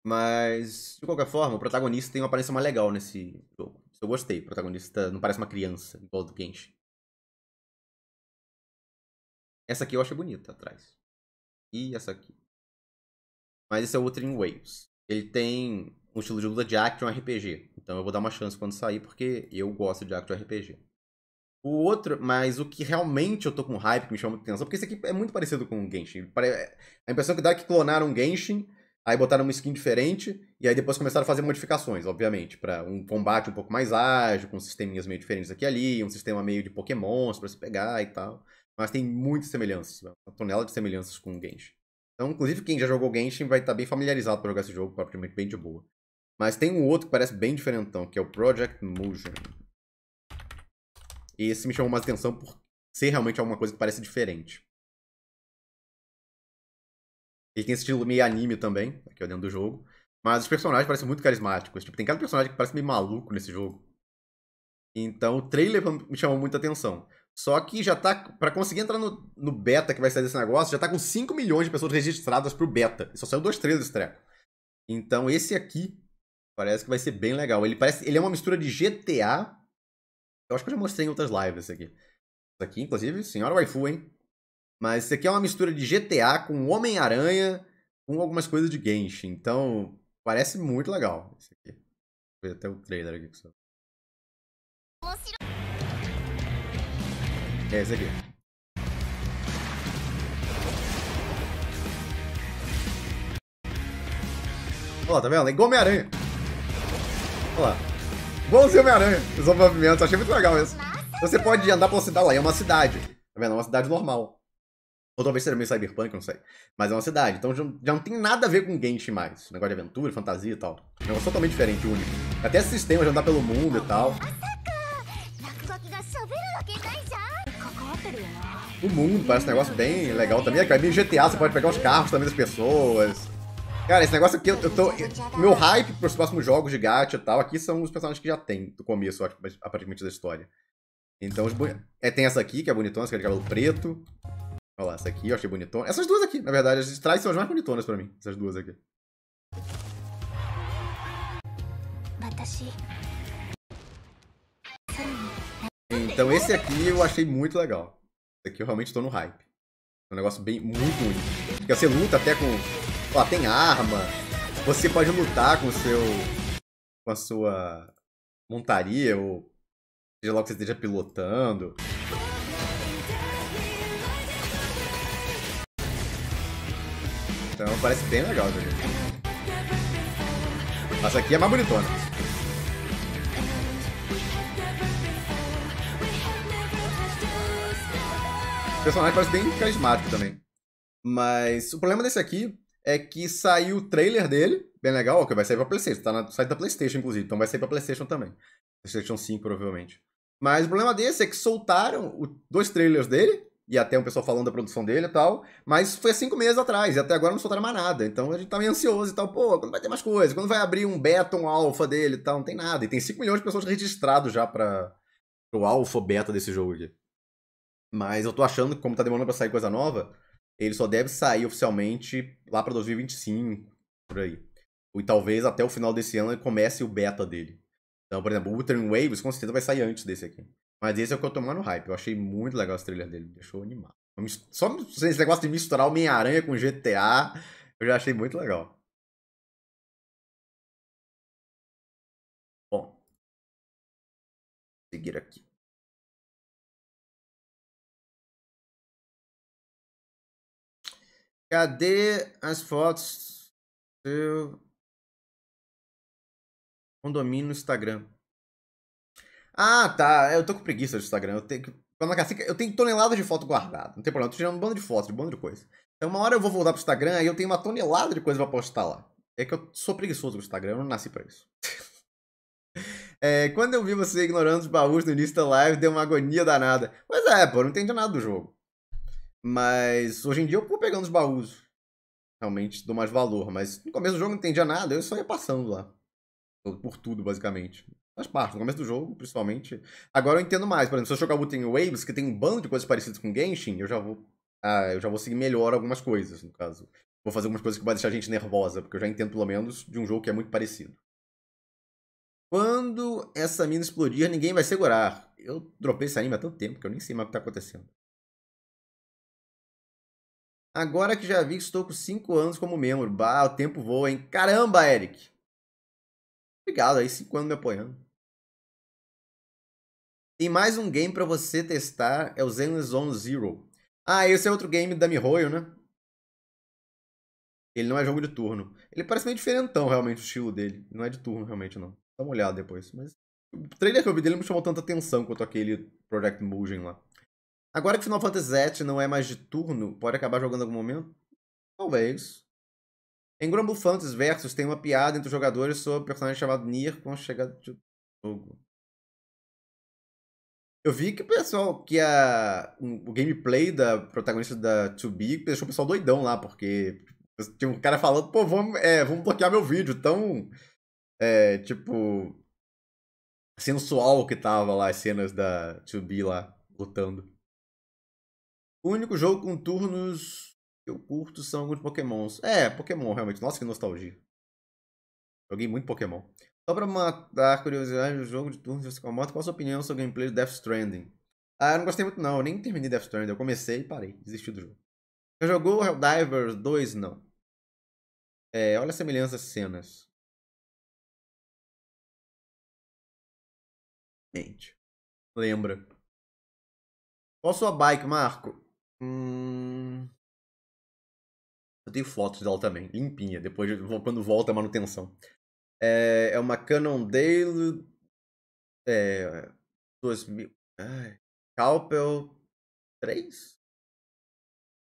Mas, de qualquer forma, o protagonista tem uma aparência mais legal nesse jogo. Eu gostei, o protagonista não parece uma criança, igual do Genshin. Essa aqui eu achei bonita atrás. E essa aqui. Mas esse é o Wuthering Waves. Ele tem um estilo de luta de action RPG. Então eu vou dar uma chance quando sair, porque eu gosto de action RPG. O outro, mas o que realmente eu tô com hype, que me chama atenção, porque esse aqui é muito parecido com o Genshin. A impressão que dá é que clonaram o Genshin Aí botaram uma skin diferente, e aí depois começaram a fazer modificações, obviamente, para um combate um pouco mais ágil, com sisteminhas meio diferentes aqui e ali, um sistema meio de pokémons para se pegar e tal. Mas tem muitas semelhanças, uma tonelada de semelhanças com o Genshin. Então, inclusive, quem já jogou Genshin vai estar tá bem familiarizado para jogar esse jogo, propriamente bem de boa. Mas tem um outro que parece bem diferentão, que é o Project Motion. E esse me chamou mais atenção por ser realmente alguma coisa que parece diferente. Ele tem esse estilo meio anime também, aqui dentro do jogo. Mas os personagens parecem muito carismáticos. Tipo, tem cada personagem que parece meio maluco nesse jogo. Então o trailer me chamou muita atenção. Só que já tá. para conseguir entrar no, no, beta que vai sair desse negócio, já tá com 5 milhões de pessoas registradas pro beta. E só saiu dois trailers desse treco. Então esse aqui parece que vai ser bem legal. Ele parece. Ele é uma mistura de GTA. Eu acho que eu já mostrei em outras lives esse aqui. Isso aqui, inclusive, senhora waifu, hein? Mas isso aqui é uma mistura de GTA com Homem-Aranha com algumas coisas de Genshin. Então, parece muito legal isso aqui. Vou ver até o trailer aqui que É esse aqui. Olha lá, tá vendo? É igual Homem-Aranha. Olha lá. Igualzinho Homem-Aranha. Os movimentos. Achei muito legal isso. Você pode andar pela cidade. Olha lá, é uma cidade. Tá vendo? É uma cidade normal. Ou talvez seja meio cyberpunk, não sei. Mas é uma cidade, então já não tem nada a ver com Genshin mais. Negócio de aventura, fantasia e tal. É um negócio totalmente diferente, único. Até esse sistema de andar pelo mundo e tal. O mundo parece um negócio bem legal também. É meio GTA, você pode pegar os carros também das pessoas. Cara, esse negócio aqui, eu, tô... Meu hype pros próximos jogos de gacha e tal, aqui são os personagens que já tem do começo, aparentemente, da história. Então, é, tem essa aqui, que é bonitona, essa que é de cabelo preto. Olha lá, essa aqui eu achei bonitona. Essas duas aqui, na verdade, as de trás são as mais bonitonas pra mim. Essas duas aqui. Então esse aqui eu achei muito legal. Esse aqui eu realmente estou no hype. É um negócio bem, muito único. Porque você luta até com... Ó, tem arma. Você pode lutar com o seu... Com a sua montaria ou... Seja lá o que você esteja pilotando. Então parece bem legal o jogo. Essa aqui é mais bonitona. O personagem parece bem carismático também. Mas o problema desse aqui é que saiu o trailer dele, bem legal, que vai sair pra Playstation, tá no site da Playstation, inclusive, então vai sair pra Playstation também. Playstation 5, provavelmente. Mas o problema desse é que soltaram o, dois trailers dele, e até um pessoal falando da produção dele e tal, mas foi há cinco meses atrás, e até agora não soltaram mais nada. Então a gente tá meio ansioso e tal, pô, quando vai ter mais coisa? Quando vai abrir um beta, um alpha dele e tal? Não tem nada. E tem 5 milhões de pessoas registradas já para o alpha beta desse jogo aqui. Mas eu tô achando que como tá demorando pra sair coisa nova, ele só deve sair oficialmente lá pra 2025, por aí. E talvez até o final desse ano ele comece o beta dele. Então, por exemplo, o Wuthering Waves com certeza vai sair antes desse aqui. Mas esse é o que eu tô tomando hype. Eu achei muito legal esse trilha dele, deixou animado. Só esse negócio de misturar Homem-Aranha com GTA, eu já achei muito legal. Bom. Seguir aqui. Cadê as fotos do condomínio no Instagram? Ah, tá. É, eu tô com preguiça do Instagram. Eu tenho, que... Assim, eu tenho toneladas de foto guardada. Não tem problema. Eu tô tirando um bando de fotos, de um bando de coisa. Então uma hora eu vou voltar pro Instagram e eu tenho uma tonelada de coisa pra postar lá. É que eu sou preguiçoso do Instagram. Eu não nasci pra isso. (laughs) é, quando eu vi você ignorando os baús no início da live, deu uma agonia danada. Pois é, pô. Eu não entendi nada do jogo. Mas hoje em dia eu vou pegando os baús. Realmente dou mais valor. Mas no começo do jogo não entendia nada. Eu só ia passando lá. Por tudo, basicamente. Faz parte, no começo do jogo, principalmente. Agora eu entendo mais. Por exemplo, se eu jogar Wuthering Waves, que tem um bando de coisas parecidas com Genshin, eu já vou. Ah, eu já vou seguir melhor algumas coisas, no caso. Vou fazer algumas coisas que vai deixar a gente nervosa, porque eu já entendo, pelo menos, de um jogo que é muito parecido. Quando essa mina explodir, ninguém vai segurar. Eu dropei esse anime há tanto tempo que eu nem sei mais o que tá acontecendo. Agora que já vi que estou com 5 anos como membro. Bah, o tempo voa, hein? Caramba, Eric! Obrigado aí, 5 anos me apoiando. Tem mais um game para você testar, é o Zenless Zone Zero. Ah, esse é outro game da MiHoYo, né? Ele não é jogo de turno. Ele parece meio diferentão, realmente, o estilo dele. Não é de turno, realmente, não. Dá uma olhada depois. Mas o trailer que eu vi dele não me chamou tanta atenção quanto aquele Project Mugen lá. Agora que Final Fantasy VII não é mais de turno, pode acabar jogando em algum momento? Talvez. Em Grumble Fantasy Versus tem uma piada entre os jogadores sobre o personagem chamado Nier com a chegada do jogo. Eu vi que o pessoal, que a, o gameplay da protagonista da 2B deixou o pessoal doidão lá, porque tipo, tinha um cara falando, pô, vamos, é, vamos bloquear meu vídeo, tão, é, tipo, sensual que tava lá as cenas da 2B lá, lutando. O único jogo com turnos que eu curto são alguns pokémons. É, pokémon, realmente. Nossa, que nostalgia. Joguei muito pokémon. Só pra matar a curiosidade do jogo de turno de Sakamoto, qual a sua opinião sobre o gameplay de Death Stranding? Ah, eu não gostei muito não, eu nem terminei Death Stranding, eu comecei e parei, desisti do jogo. Já jogou Helldivers 2? Não. É, olha a semelhança das cenas. Mente. Lembra. Qual a sua bike, Marco? Hum... Eu tenho fotos dela também, limpinha, depois de, quando volta a manutenção. É, é uma Cannondale é, 2000. Ai, Calpel 3?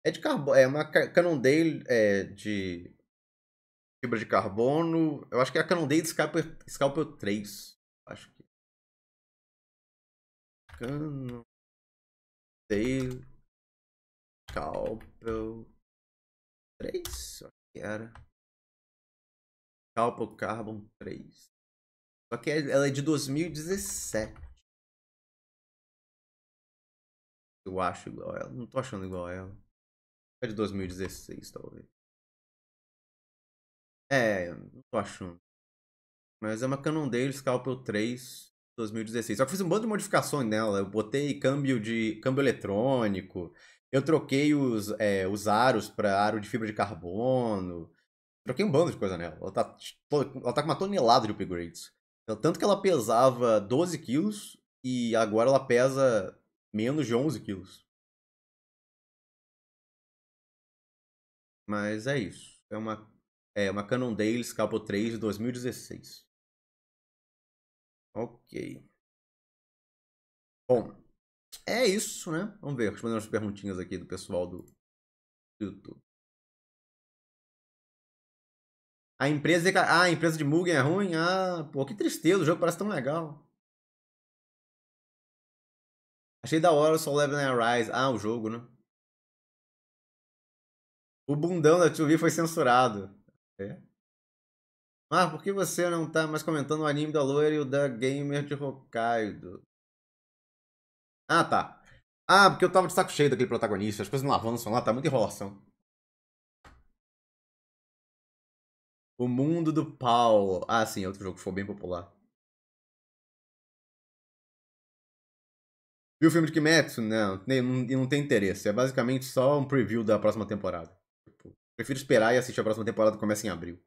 É de carbono. É uma Cannondale é, de fibra de carbono. Eu acho que é a Cannondale de Scalpel, Scalpel 3. Acho que. Cannondale Calpel 3? Acho que era. Scalpel Carbon 3. Só que é, ela é de 2017. Eu acho igual ela. Não tô achando igual ela. É de 2016, talvez. É, não tô achando. Mas é uma Canon Cannondale Scalpel 3 2016. Só que eu fiz um monte de modificações nela. Eu botei câmbio de câmbio eletrônico. Eu troquei os, é, os aros para aro de fibra de carbono troquei um bando de coisa nela. Ela tá, ela tá com uma tonelada de upgrades. Então, tanto que ela pesava 12 quilos e agora ela pesa menos de 11 quilos. Mas é isso. É uma, é uma Cannondale Scalpel 3 de 2016. Ok. Bom, é isso, né? Vamos ver, respondendo as perguntinhas aqui do pessoal do YouTube. A empresa, ah, a empresa de Mugen é ruim? Ah, pô, que tristeza, o jogo parece tão legal. Achei da hora o Soul Leveling Rise Ah, o jogo, né? O bundão da TV foi censurado. É. Ah, por que você não tá mais comentando o anime da loira e o da gamer de Hokkaido? Ah, tá. Ah, porque eu tava de saco cheio daquele protagonista. As coisas não avançam lá, tá muita enrolação. O Mundo do Pau. Ah, sim, outro jogo que foi bem popular. Viu o filme de Kimetsu? Não, nem, não, não tem interesse. É basicamente só um preview da próxima temporada. Tipo, prefiro esperar e assistir a próxima temporada que começa em abril.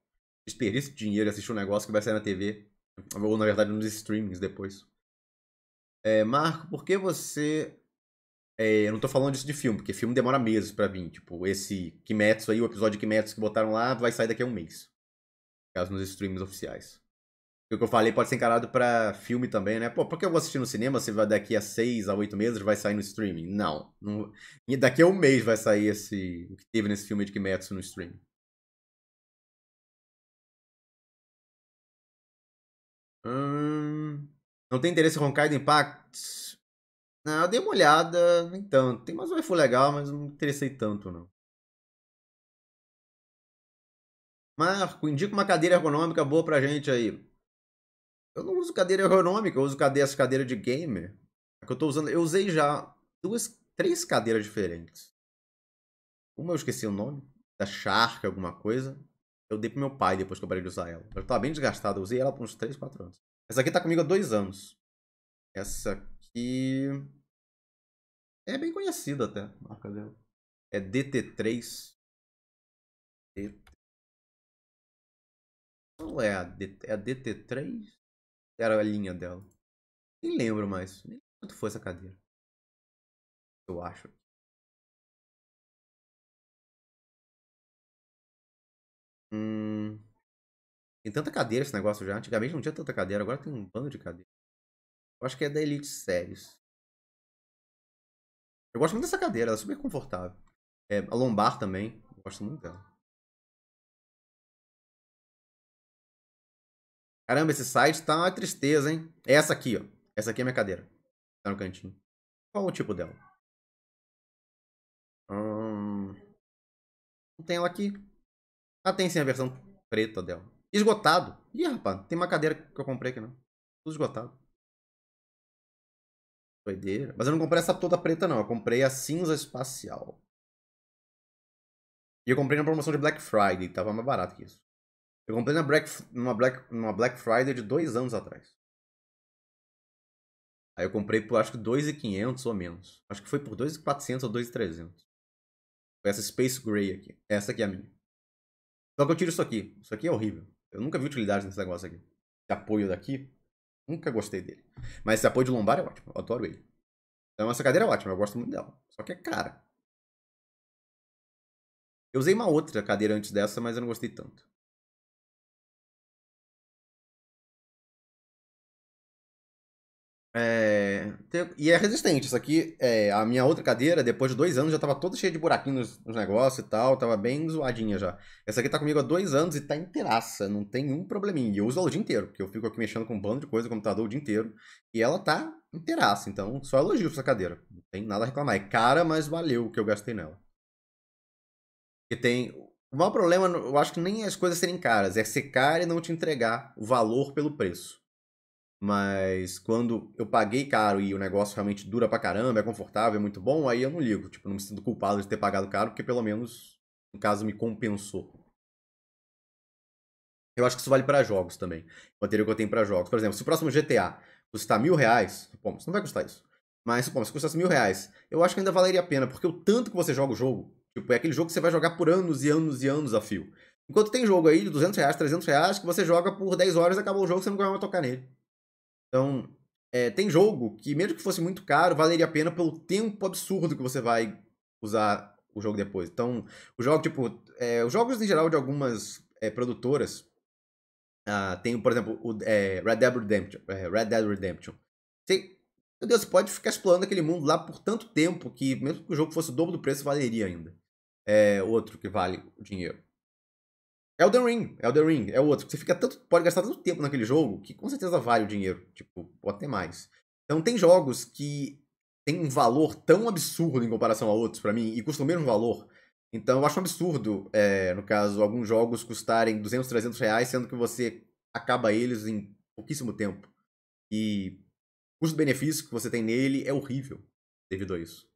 Desperdiço de dinheiro e assistir um negócio que vai sair na TV. Ou, na verdade, nos streamings depois. É, Marco, por que você... É, eu não tô falando disso de filme, porque filme demora meses para vir. Tipo, esse Kimetsu aí, o episódio de Kimetsu que botaram lá, vai sair daqui a um mês caso nos streams oficiais. O que eu falei pode ser encarado para filme também, né? Pô, por que eu vou assistir no cinema se vai daqui a seis a oito meses vai sair no streaming? Não. não... daqui a um mês vai sair esse o que teve nesse filme de Kimetsu no streaming. Hum... Não tem interesse em Honkai do Impact? Não, eu dei uma olhada, nem tanto. Tem mais um iPhone legal, mas não interessei tanto, não. Marco, indica uma cadeira ergonômica boa pra gente aí. Eu não uso cadeira ergonômica, eu uso cadeira, essa cadeira de gamer. É que eu tô usando. Eu usei já duas, três cadeiras diferentes. Uma eu esqueci o nome, da Shark, alguma coisa. Eu dei pro meu pai depois que eu parei de usar ela. Ela tava bem desgastada, eu usei ela por uns 3, 4 anos. Essa aqui tá comigo há dois anos. Essa aqui. É bem conhecida até, a marca dela. É DT3. DT3. Qual é a, D, é a DT3? Era a linha dela. Nem lembro mais. Nem lembro quanto foi essa cadeira. Eu acho. Hum... Tem tanta cadeira esse negócio já. Antigamente não tinha tanta cadeira, agora tem um bando de cadeira. Eu acho que é da Elite Series. Eu gosto muito dessa cadeira, ela é super confortável. É, a lombar também, eu gosto muito dela. Caramba, esse site tá uma tristeza, hein? É essa aqui, ó. Essa aqui é minha cadeira. Tá no cantinho. Qual o tipo dela? Hum... Não tem ela aqui. Ah, tem sim a versão preta dela. Esgotado. Ih, rapaz, tem uma cadeira que eu comprei aqui, não. Tudo esgotado. Doideira. Mas eu não comprei essa toda preta, não. Eu comprei a cinza espacial. E eu comprei na promoção de Black Friday. Tava mais barato que isso. Eu comprei na Black, numa, Black, numa Black Friday de dois anos atrás. Aí eu comprei por acho que 2,500 ou menos. Acho que foi por 2,400 ou 2,300. Foi essa Space Gray aqui. Essa aqui é a minha. Só que eu tiro isso aqui. Isso aqui é horrível. Eu nunca vi utilidade nesse negócio aqui. Esse apoio daqui, nunca gostei dele. Mas esse apoio de lombar é ótimo. Eu adoro ele. Então essa cadeira é ótima. Eu gosto muito dela. Só que é cara. Eu usei uma outra cadeira antes dessa, mas eu não gostei tanto. É, tem, e é resistente. Isso aqui, é, a minha outra cadeira, depois de dois anos, já estava toda cheia de buraquinhos nos, nos negócios e tal. Tava bem zoadinha já. Essa aqui tá comigo há dois anos e tá inteiraça. Não tem um probleminha. E eu uso ela o dia inteiro, porque eu fico aqui mexendo com um bando de coisa no computador o dia inteiro. E ela tá inteiraça. Então, só elogio essa cadeira. Não tem nada a reclamar. É cara, mas valeu o que eu gastei nela. e tem. O maior problema, eu acho que nem é as coisas serem caras, é ser cara e não te entregar o valor pelo preço. Mas quando eu paguei caro e o negócio realmente dura pra caramba, é confortável, é muito bom, aí eu não ligo. Tipo, não me sinto culpado de ter pagado caro, porque pelo menos, no caso, me compensou. Eu acho que isso vale para jogos também. O material que eu tenho para jogos. Por exemplo, se o próximo GTA custar mil reais, você não vai custar isso. Mas pô, se custasse mil reais, eu acho que ainda valeria a pena, porque o tanto que você joga o jogo, tipo, é aquele jogo que você vai jogar por anos e anos e anos a fio. Enquanto tem jogo aí de 200 reais, 300 reais, que você joga por 10 horas, acabou o jogo, você não vai mais tocar nele. Então, é, tem jogo que, mesmo que fosse muito caro, valeria a pena pelo tempo absurdo que você vai usar o jogo depois. Então, o jogo, tipo, é, os jogos em geral de algumas é, produtoras, uh, tem, por exemplo, o Red Dead Redemption. Red Dead Redemption. Você, meu Deus, você pode ficar explorando aquele mundo lá por tanto tempo que, mesmo que o jogo fosse o dobro do preço, valeria ainda. É outro que vale o dinheiro. Elden Ring, Elden Ring é o outro. Você fica tanto, pode gastar tanto tempo naquele jogo que com certeza vale o dinheiro, tipo, ou até mais. Então tem jogos que tem um valor tão absurdo em comparação a outros para mim e custam o mesmo valor. Então eu acho um absurdo, é, no caso, alguns jogos custarem 200, 300 reais, sendo que você acaba eles em pouquíssimo tempo. E o custo-benefício que você tem nele é horrível devido a isso.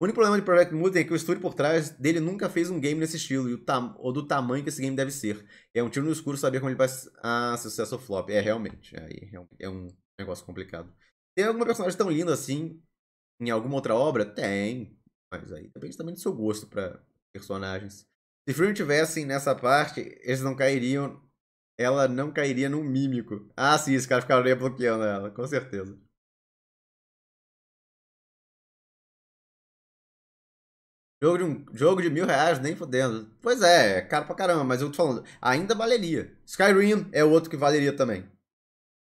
O único problema de Project Muten é que o estúdio por trás dele nunca fez um game nesse estilo, ou do tamanho que esse game deve ser. É um tiro no escuro saber como ele vai se ah, sucesso ou flop. É, realmente. É, aí é, é um negócio complicado. Tem alguma personagem tão linda assim em alguma outra obra? Tem. Mas aí depende também do seu gosto para personagens. Se Freeman tivessem nessa parte, eles não cairiam. Ela não cairia num mímico. Ah, sim, esse cara ficaria bloqueando ela, com certeza. Jogo de, um, jogo de mil reais, nem fudendo. Pois é, é caro pra caramba, mas eu tô falando, ainda valeria. Skyrim é outro que valeria também.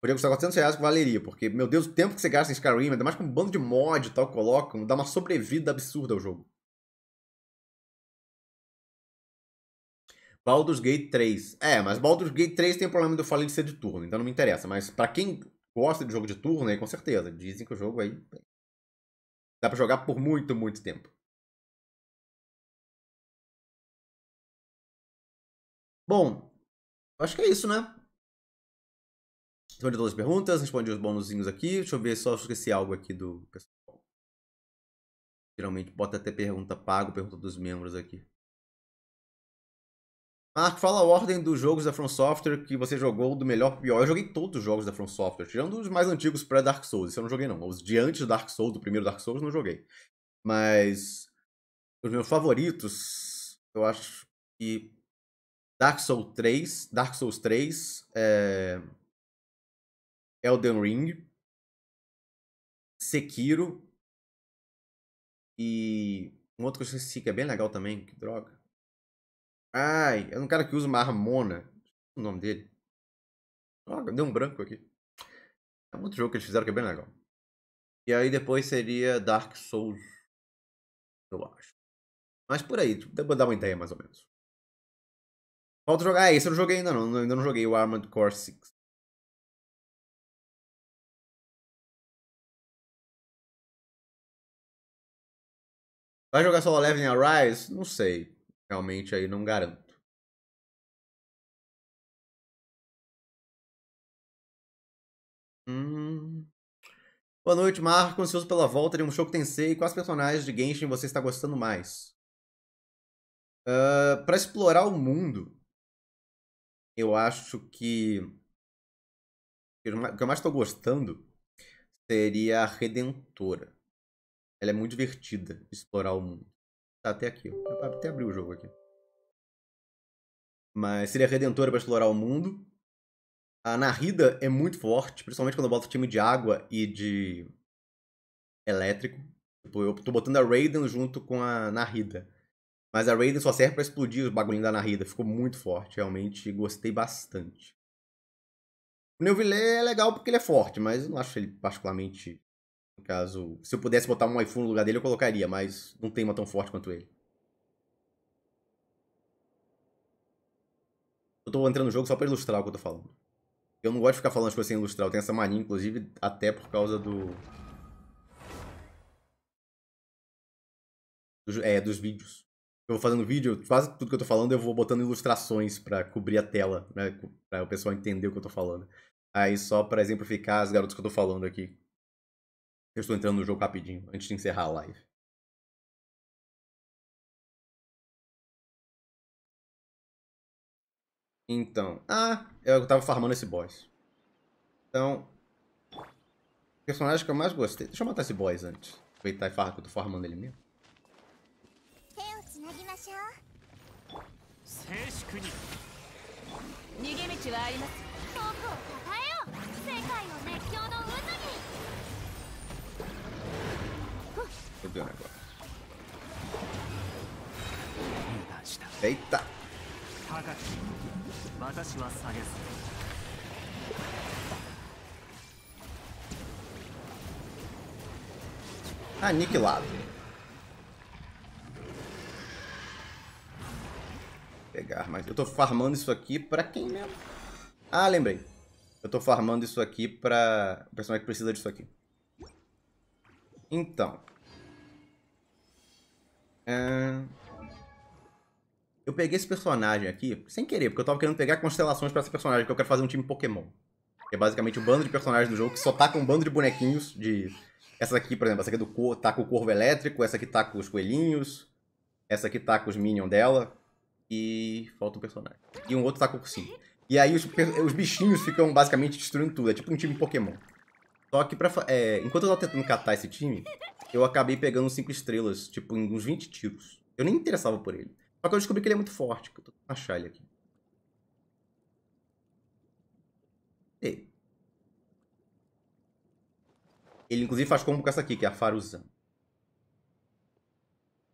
Podia custar 400 reais que valeria, porque, meu Deus, o tempo que você gasta em Skyrim, ainda mais com um bando de mod e tal, colocam, dá uma sobrevida absurda ao jogo. Baldur's Gate 3. É, mas Baldur's Gate 3 tem o problema de eu falei de ser de turno, então não me interessa. Mas para quem gosta de jogo de turno, aí com certeza. Dizem que o jogo aí. Dá pra jogar por muito, muito tempo. Bom, acho que é isso, né? Respondi todas as perguntas, respondi os bônusinhos aqui. Deixa eu ver só se esqueci algo aqui do pessoal. Geralmente bota até pergunta pago, pergunta dos membros aqui. Marco, fala a ordem dos jogos da From Software que você jogou do melhor pro pior. Eu joguei todos os jogos da From Software, tirando os mais antigos pré-Dark Souls. Isso eu não joguei, não. Os de antes do Dark Souls, do primeiro Dark Souls, não joguei. Mas os meus favoritos, eu acho que Dark Souls 3, Dark Souls 3, é... Eh, Elden Ring, Sekiro e um outro que eu esqueci que é bem legal também, que droga. Ai, é um cara que usa uma harmona, o nome dele. Droga, deu um branco aqui. É um outro jogo que eles fizeram que é bem legal. E aí depois seria Dark Souls, eu acho. Mas por aí, dá dar uma ideia mais ou menos. Falta jogar. Ah, esse eu não joguei ainda não. Ainda não joguei o Armored Core 6. Vai jogar solo leveling Arise? Não sei. Realmente aí não garanto. Hum. Boa noite, Marco. Ansioso pela volta de um show que tem sei. Quais personagens de Genshin você está gostando mais? Uh, ah, para explorar o mundo, eu acho que o que eu mais estou gostando seria a Redentora. Ela é muito divertida explorar o mundo. Tá até aqui. Eu até abri o jogo aqui. Mas seria a Redentora para explorar o mundo. A Narida é muito forte, principalmente quando eu boto time de água e de elétrico. Tipo, eu tô botando a Raiden junto com a Narida mas a Raiden só serve para explodir os bagulhinhos da Narida. Ficou muito forte, realmente. Gostei bastante. O Neuville é legal porque ele é forte, mas não acho ele particularmente. No caso, se eu pudesse botar um iPhone no lugar dele, eu colocaria, mas não tem uma tão forte quanto ele. Eu tô entrando no jogo só pra ilustrar o que eu tô falando. Eu não gosto de ficar falando as coisas sem ilustrar. Eu tenho essa mania, inclusive, até por causa do. do... É, dos vídeos eu vou fazendo vídeo, quase tudo que eu tô falando eu vou botando ilustrações para cobrir a tela, né? Pra o pessoal entender o que eu tô falando. Aí só para exemplificar as garotas que eu tô falando aqui. Eu estou entrando no jogo rapidinho, antes de encerrar a live. Então, ah, eu tava farmando esse boss. Então, personagem que eu mais gostei... Deixa eu matar esse boss antes. Aproveitar e farra que eu tô farmando ele mesmo. 粛に逃げ道はあります僕をたえよ世界を熱狂の渦にこれじゃないかえいった高く私は下げずあ、ニケは Pegar, mas eu tô farmando isso aqui pra quem mesmo? Ah, lembrei. Eu tô farmando isso aqui pra... O personagem que precisa disso aqui. Então. É... Eu peguei esse personagem aqui, sem querer, porque eu tava querendo pegar constelações pra esse personagem, porque eu quero fazer um time Pokémon. Que é basicamente o um bando de personagens do jogo que só tá com um bando de bonequinhos de... Essa aqui, por exemplo, essa aqui é do cor, tá com o corvo elétrico, essa aqui tá com os coelhinhos, essa aqui tá com os minions dela. E falta um personagem. E um outro tá com E aí os, os, bichinhos ficam basicamente destruindo tudo. É tipo um time Pokémon. Só que pra, é, enquanto eu tava tentando catar esse time, eu acabei pegando cinco estrelas, tipo, em uns 20 tiros. Eu nem interessava por ele. Só que eu descobri que ele é muito forte. Que eu tô tentando achar ele aqui. Ei. Ele inclusive faz combo com essa aqui, que é a Faruzan.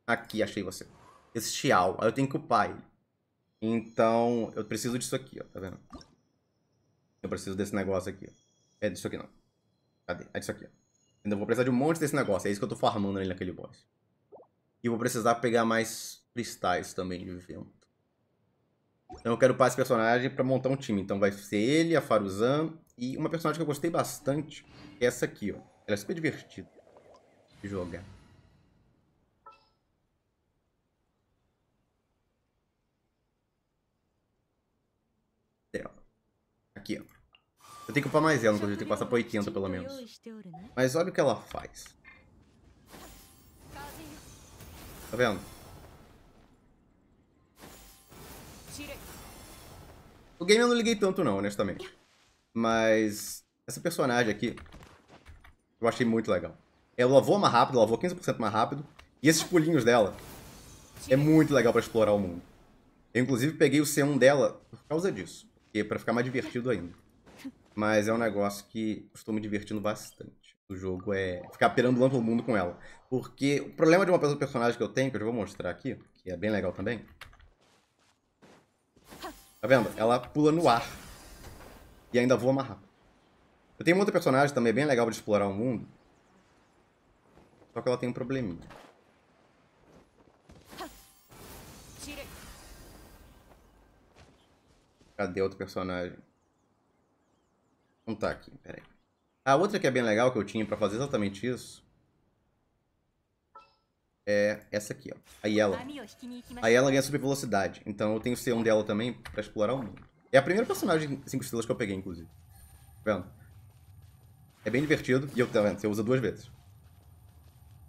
Aqui, achei você esse Xiao. Aí eu tenho que upar ele. Então, eu preciso disso aqui, ó. Tá vendo? Eu preciso desse negócio aqui, É disso aqui, não. Cadê? É disso aqui, ó. Então, eu vou precisar de um monte desse negócio. É isso que eu tô farmando ali naquele boss. E vou precisar pegar mais cristais também de vento. Então, eu quero upar esse personagem pra montar um time. Então, vai ser ele, a Faruzan e uma personagem que eu gostei bastante. É essa aqui, ó. Ela é super divertida de jogar. Aqui, ó. Eu tenho que upar mais ela, inclusive. Eu tenho que passar pra 80, pelo menos. Mas olha o que ela faz. Tá vendo? O game eu não liguei tanto não, honestamente. Mas essa personagem aqui eu achei muito legal. Ela voa mais rápido, ela voa 15% mais rápido. E esses pulinhos dela é muito legal pra explorar o mundo. Eu, inclusive, peguei o C1 dela por causa disso. E para ficar mais divertido ainda. Mas é um negócio que eu estou me divertindo bastante. O jogo é ficar perambulando o mundo com ela. Porque o problema de uma pessoa personagem que eu tenho, que eu já vou mostrar aqui, que é bem legal também. Tá vendo? Ela pula no ar. E ainda voa mais rápido. Eu tenho uma outra personagem também bem legal de explorar o mundo. Só que ela tem um probleminha. Cadê outro personagem? Não tá aqui, peraí. A outra que é bem legal que eu tinha pra fazer exatamente isso é essa aqui, ó. A Yela. A Yela ganha super velocidade, então eu tenho o C1 dela também pra explorar o mundo. É a primeira personagem 5 estrelas que eu peguei, inclusive. Tá vendo? É bem divertido e eu, tá vendo? Você usa duas vezes.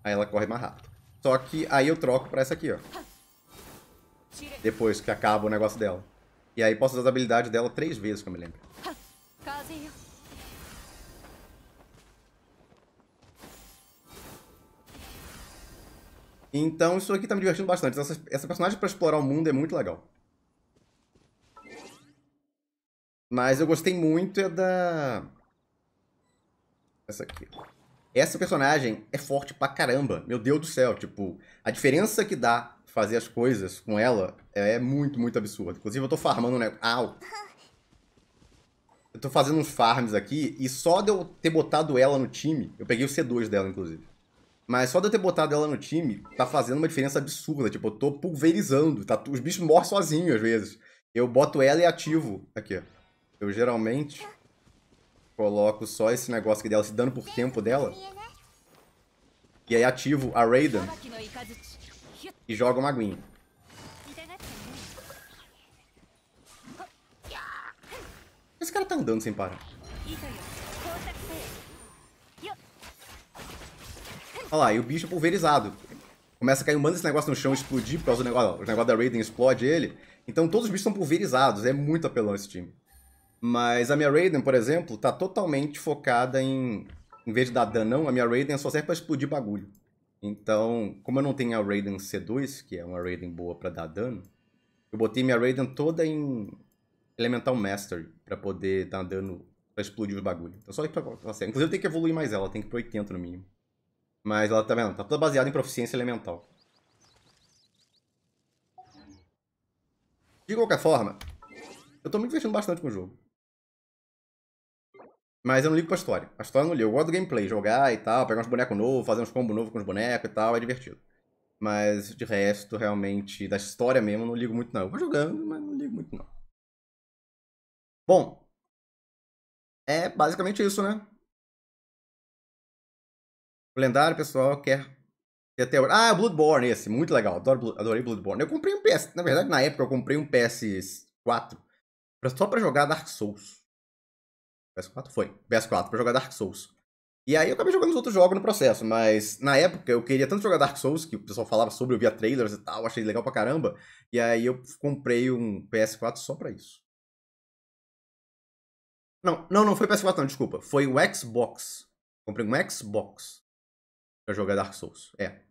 Aí ela corre mais rápido. Só que aí eu troco pra essa aqui, ó. Depois que acaba o negócio dela. E aí posso usar a habilidade dela três vezes, que eu me lembro. Então isso aqui tá me divertindo bastante. Essa, essa personagem para explorar o mundo é muito legal. Mas eu gostei muito é da... Essa aqui. Essa personagem é forte pra caramba. Meu Deus do céu, tipo... A diferença que dá fazer as coisas com ela é muito, muito absurdo. Inclusive, eu tô farmando, né? Au! Eu tô fazendo uns farms aqui e só de eu ter botado ela no time, eu peguei o C2 dela, inclusive. Mas só de eu ter botado ela no time, tá fazendo uma diferença absurda. Tipo, eu tô pulverizando. Tá, os bichos morrem sozinhos às vezes. Eu boto ela e ativo. Aqui, ó. Eu geralmente coloco só esse negócio aqui dela, se dando por tempo dela. E aí ativo a Raiden e joga uma aguinha. Esse cara tá andando sem parar. Olha lá, e o bicho pulverizado. Começa a cair um bando desse negócio no chão explodir por causa do negócio. Ó, o negócio da Raiden explode ele. Então todos os bichos são pulverizados. É muito apelão esse time. Mas a minha Raiden, por exemplo, tá totalmente focada em. Em vez de dar danão, a minha Raiden só serve pra explodir bagulho. Então, como eu não tenho a Raiden C2, que é uma Raiden boa para dar dano, eu botei minha Raiden toda em Elemental Mastery para poder dar dano pra explodir os bagulho. Então só ir pra assim, Inclusive eu tenho que evoluir mais ela, tem que ir pro 80 no mínimo. Mas ela tá vendo, tá toda baseada em proficiência elemental. De qualquer forma, eu tô me divertindo bastante com o jogo. Mas eu não ligo pra história. A história eu não ligo. Eu gosto do gameplay, jogar e tal, pegar uns bonecos novos, fazer uns combos novos com os bonecos e tal, é divertido. Mas de resto, realmente, da história mesmo, eu não ligo muito não. Eu vou jogando, mas não ligo muito não. Bom, é basicamente isso, né? Lendário, pessoal, quer até... Ah, Bloodborne esse, muito legal. Adoro, adorei Bloodborne. Eu comprei um PS... Na verdade, na época, eu comprei um PS4 só pra jogar Dark Souls. PS4 foi. PS4 pra jogar Dark Souls. E aí eu acabei jogando os outros jogos no processo, mas na época eu queria tanto jogar Dark Souls, que o pessoal falava sobre, eu via trailers e tal, achei legal pra caramba. E aí eu comprei um PS4 só pra isso. Não, não, não foi PS4 não, desculpa. Foi o Xbox. Comprei um Xbox pra jogar Dark Souls. É.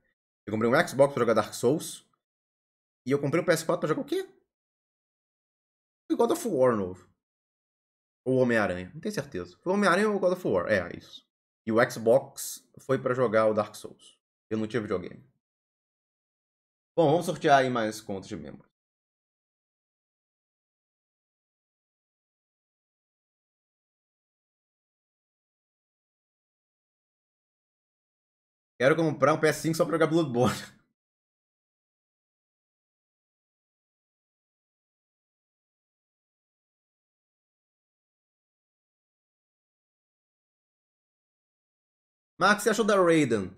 Eu comprei um Xbox pra jogar Dark Souls. E eu comprei um PS4 pra jogar o quê? O God of War novo. Ou Homem-Aranha, não tenho certeza. Foi Homem-Aranha ou God of War? É, isso. E o Xbox foi para jogar o Dark Souls. Eu não tinha videogame. Bom, vamos sortear aí mais contas de membros. Quero comprar um PS5 só pra jogar Bloodborne. (laughs) Mark, você achou da Raiden?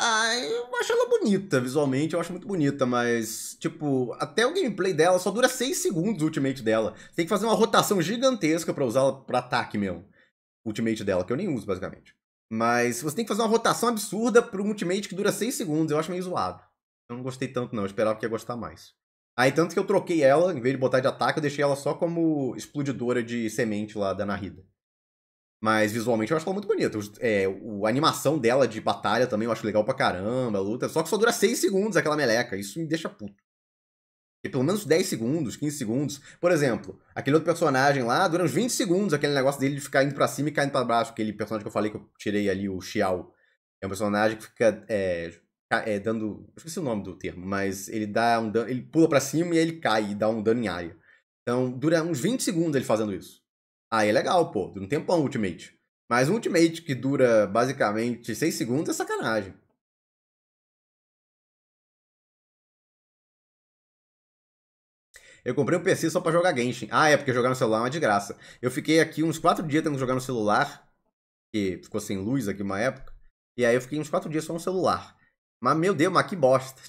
Ah, eu acho ela bonita visualmente, eu acho muito bonita, mas, tipo, até o gameplay dela só dura 6 segundos o ultimate dela. Você tem que fazer uma rotação gigantesca para usá-la pra ataque mesmo. ultimate dela, que eu nem uso basicamente. Mas você tem que fazer uma rotação absurda pra um ultimate que dura 6 segundos, eu acho meio zoado. Eu não gostei tanto não, eu esperava que ia gostar mais. Aí tanto que eu troquei ela, em vez de botar de ataque, eu deixei ela só como explodidora de semente lá da Narida. Mas visualmente eu acho ela muito bonita. É, a animação dela de batalha também eu acho legal pra caramba, a luta. Só que só dura 6 segundos aquela meleca. Isso me deixa puto. E pelo menos 10 segundos, 15 segundos. Por exemplo, aquele outro personagem lá, dura uns 20 segundos aquele negócio dele de ficar indo pra cima e caindo pra baixo. Aquele personagem que eu falei que eu tirei ali, o Xiao. É um personagem que fica é, é, dando. Eu esqueci o nome do termo, mas ele dá um dano. Ele pula pra cima e ele cai e dá um dano em área. Então, dura uns 20 segundos ele fazendo isso. Aí é legal, pô. Dura um tempão o ultimate. Mas um ultimate que dura basicamente 6 segundos é sacanagem. Eu comprei um PC só para jogar Genshin. Ah, é, porque jogar no celular é uma desgraça. Eu fiquei aqui uns 4 dias tendo que jogar no celular, que ficou sem luz aqui uma época. E aí eu fiquei uns 4 dias só no celular. Mas, meu Deus, mas que bosta. (laughs)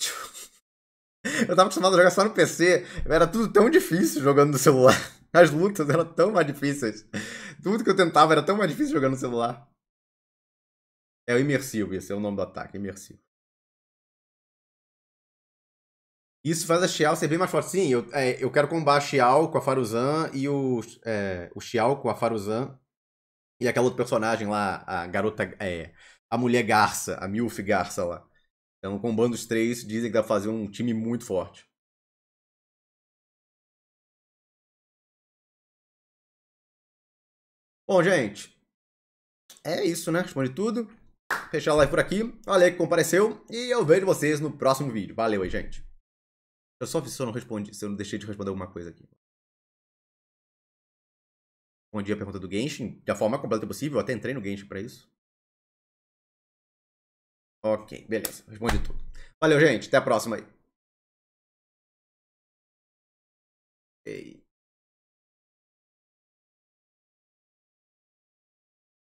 Tipo, eu tava acostumado a jogar só no PC. Era tudo tão difícil jogando no celular. As lutas eram tão mais difíceis. Tudo que eu tentava era tão mais difícil jogar no celular. É o imersivo, esse é o nome do ataque, imersivo. Isso faz a Xiao ser bem mais forte. Sim, eu, é, eu quero combar a Xiao com a Faruzan e o, é, o Xiao com a Faruzan e aquela outra personagem lá, a garota, é, a mulher garça, a Milf garça lá. Então, combando os três, dizem que dá pra fazer um time muito forte. Bom, gente, é isso, né? Responde tudo. Fechar a live por aqui. Valeu que compareceu. E eu vejo vocês no próximo vídeo. Valeu aí, gente. Eu só vi se eu não respondi, se eu não deixei de responder alguma coisa aqui. Respondi a pergunta do Genshin da forma completa possível. Eu até entrei no Genshin pra isso. Ok, beleza. Respondi tudo. Valeu, gente. Até a próxima aí. Ei.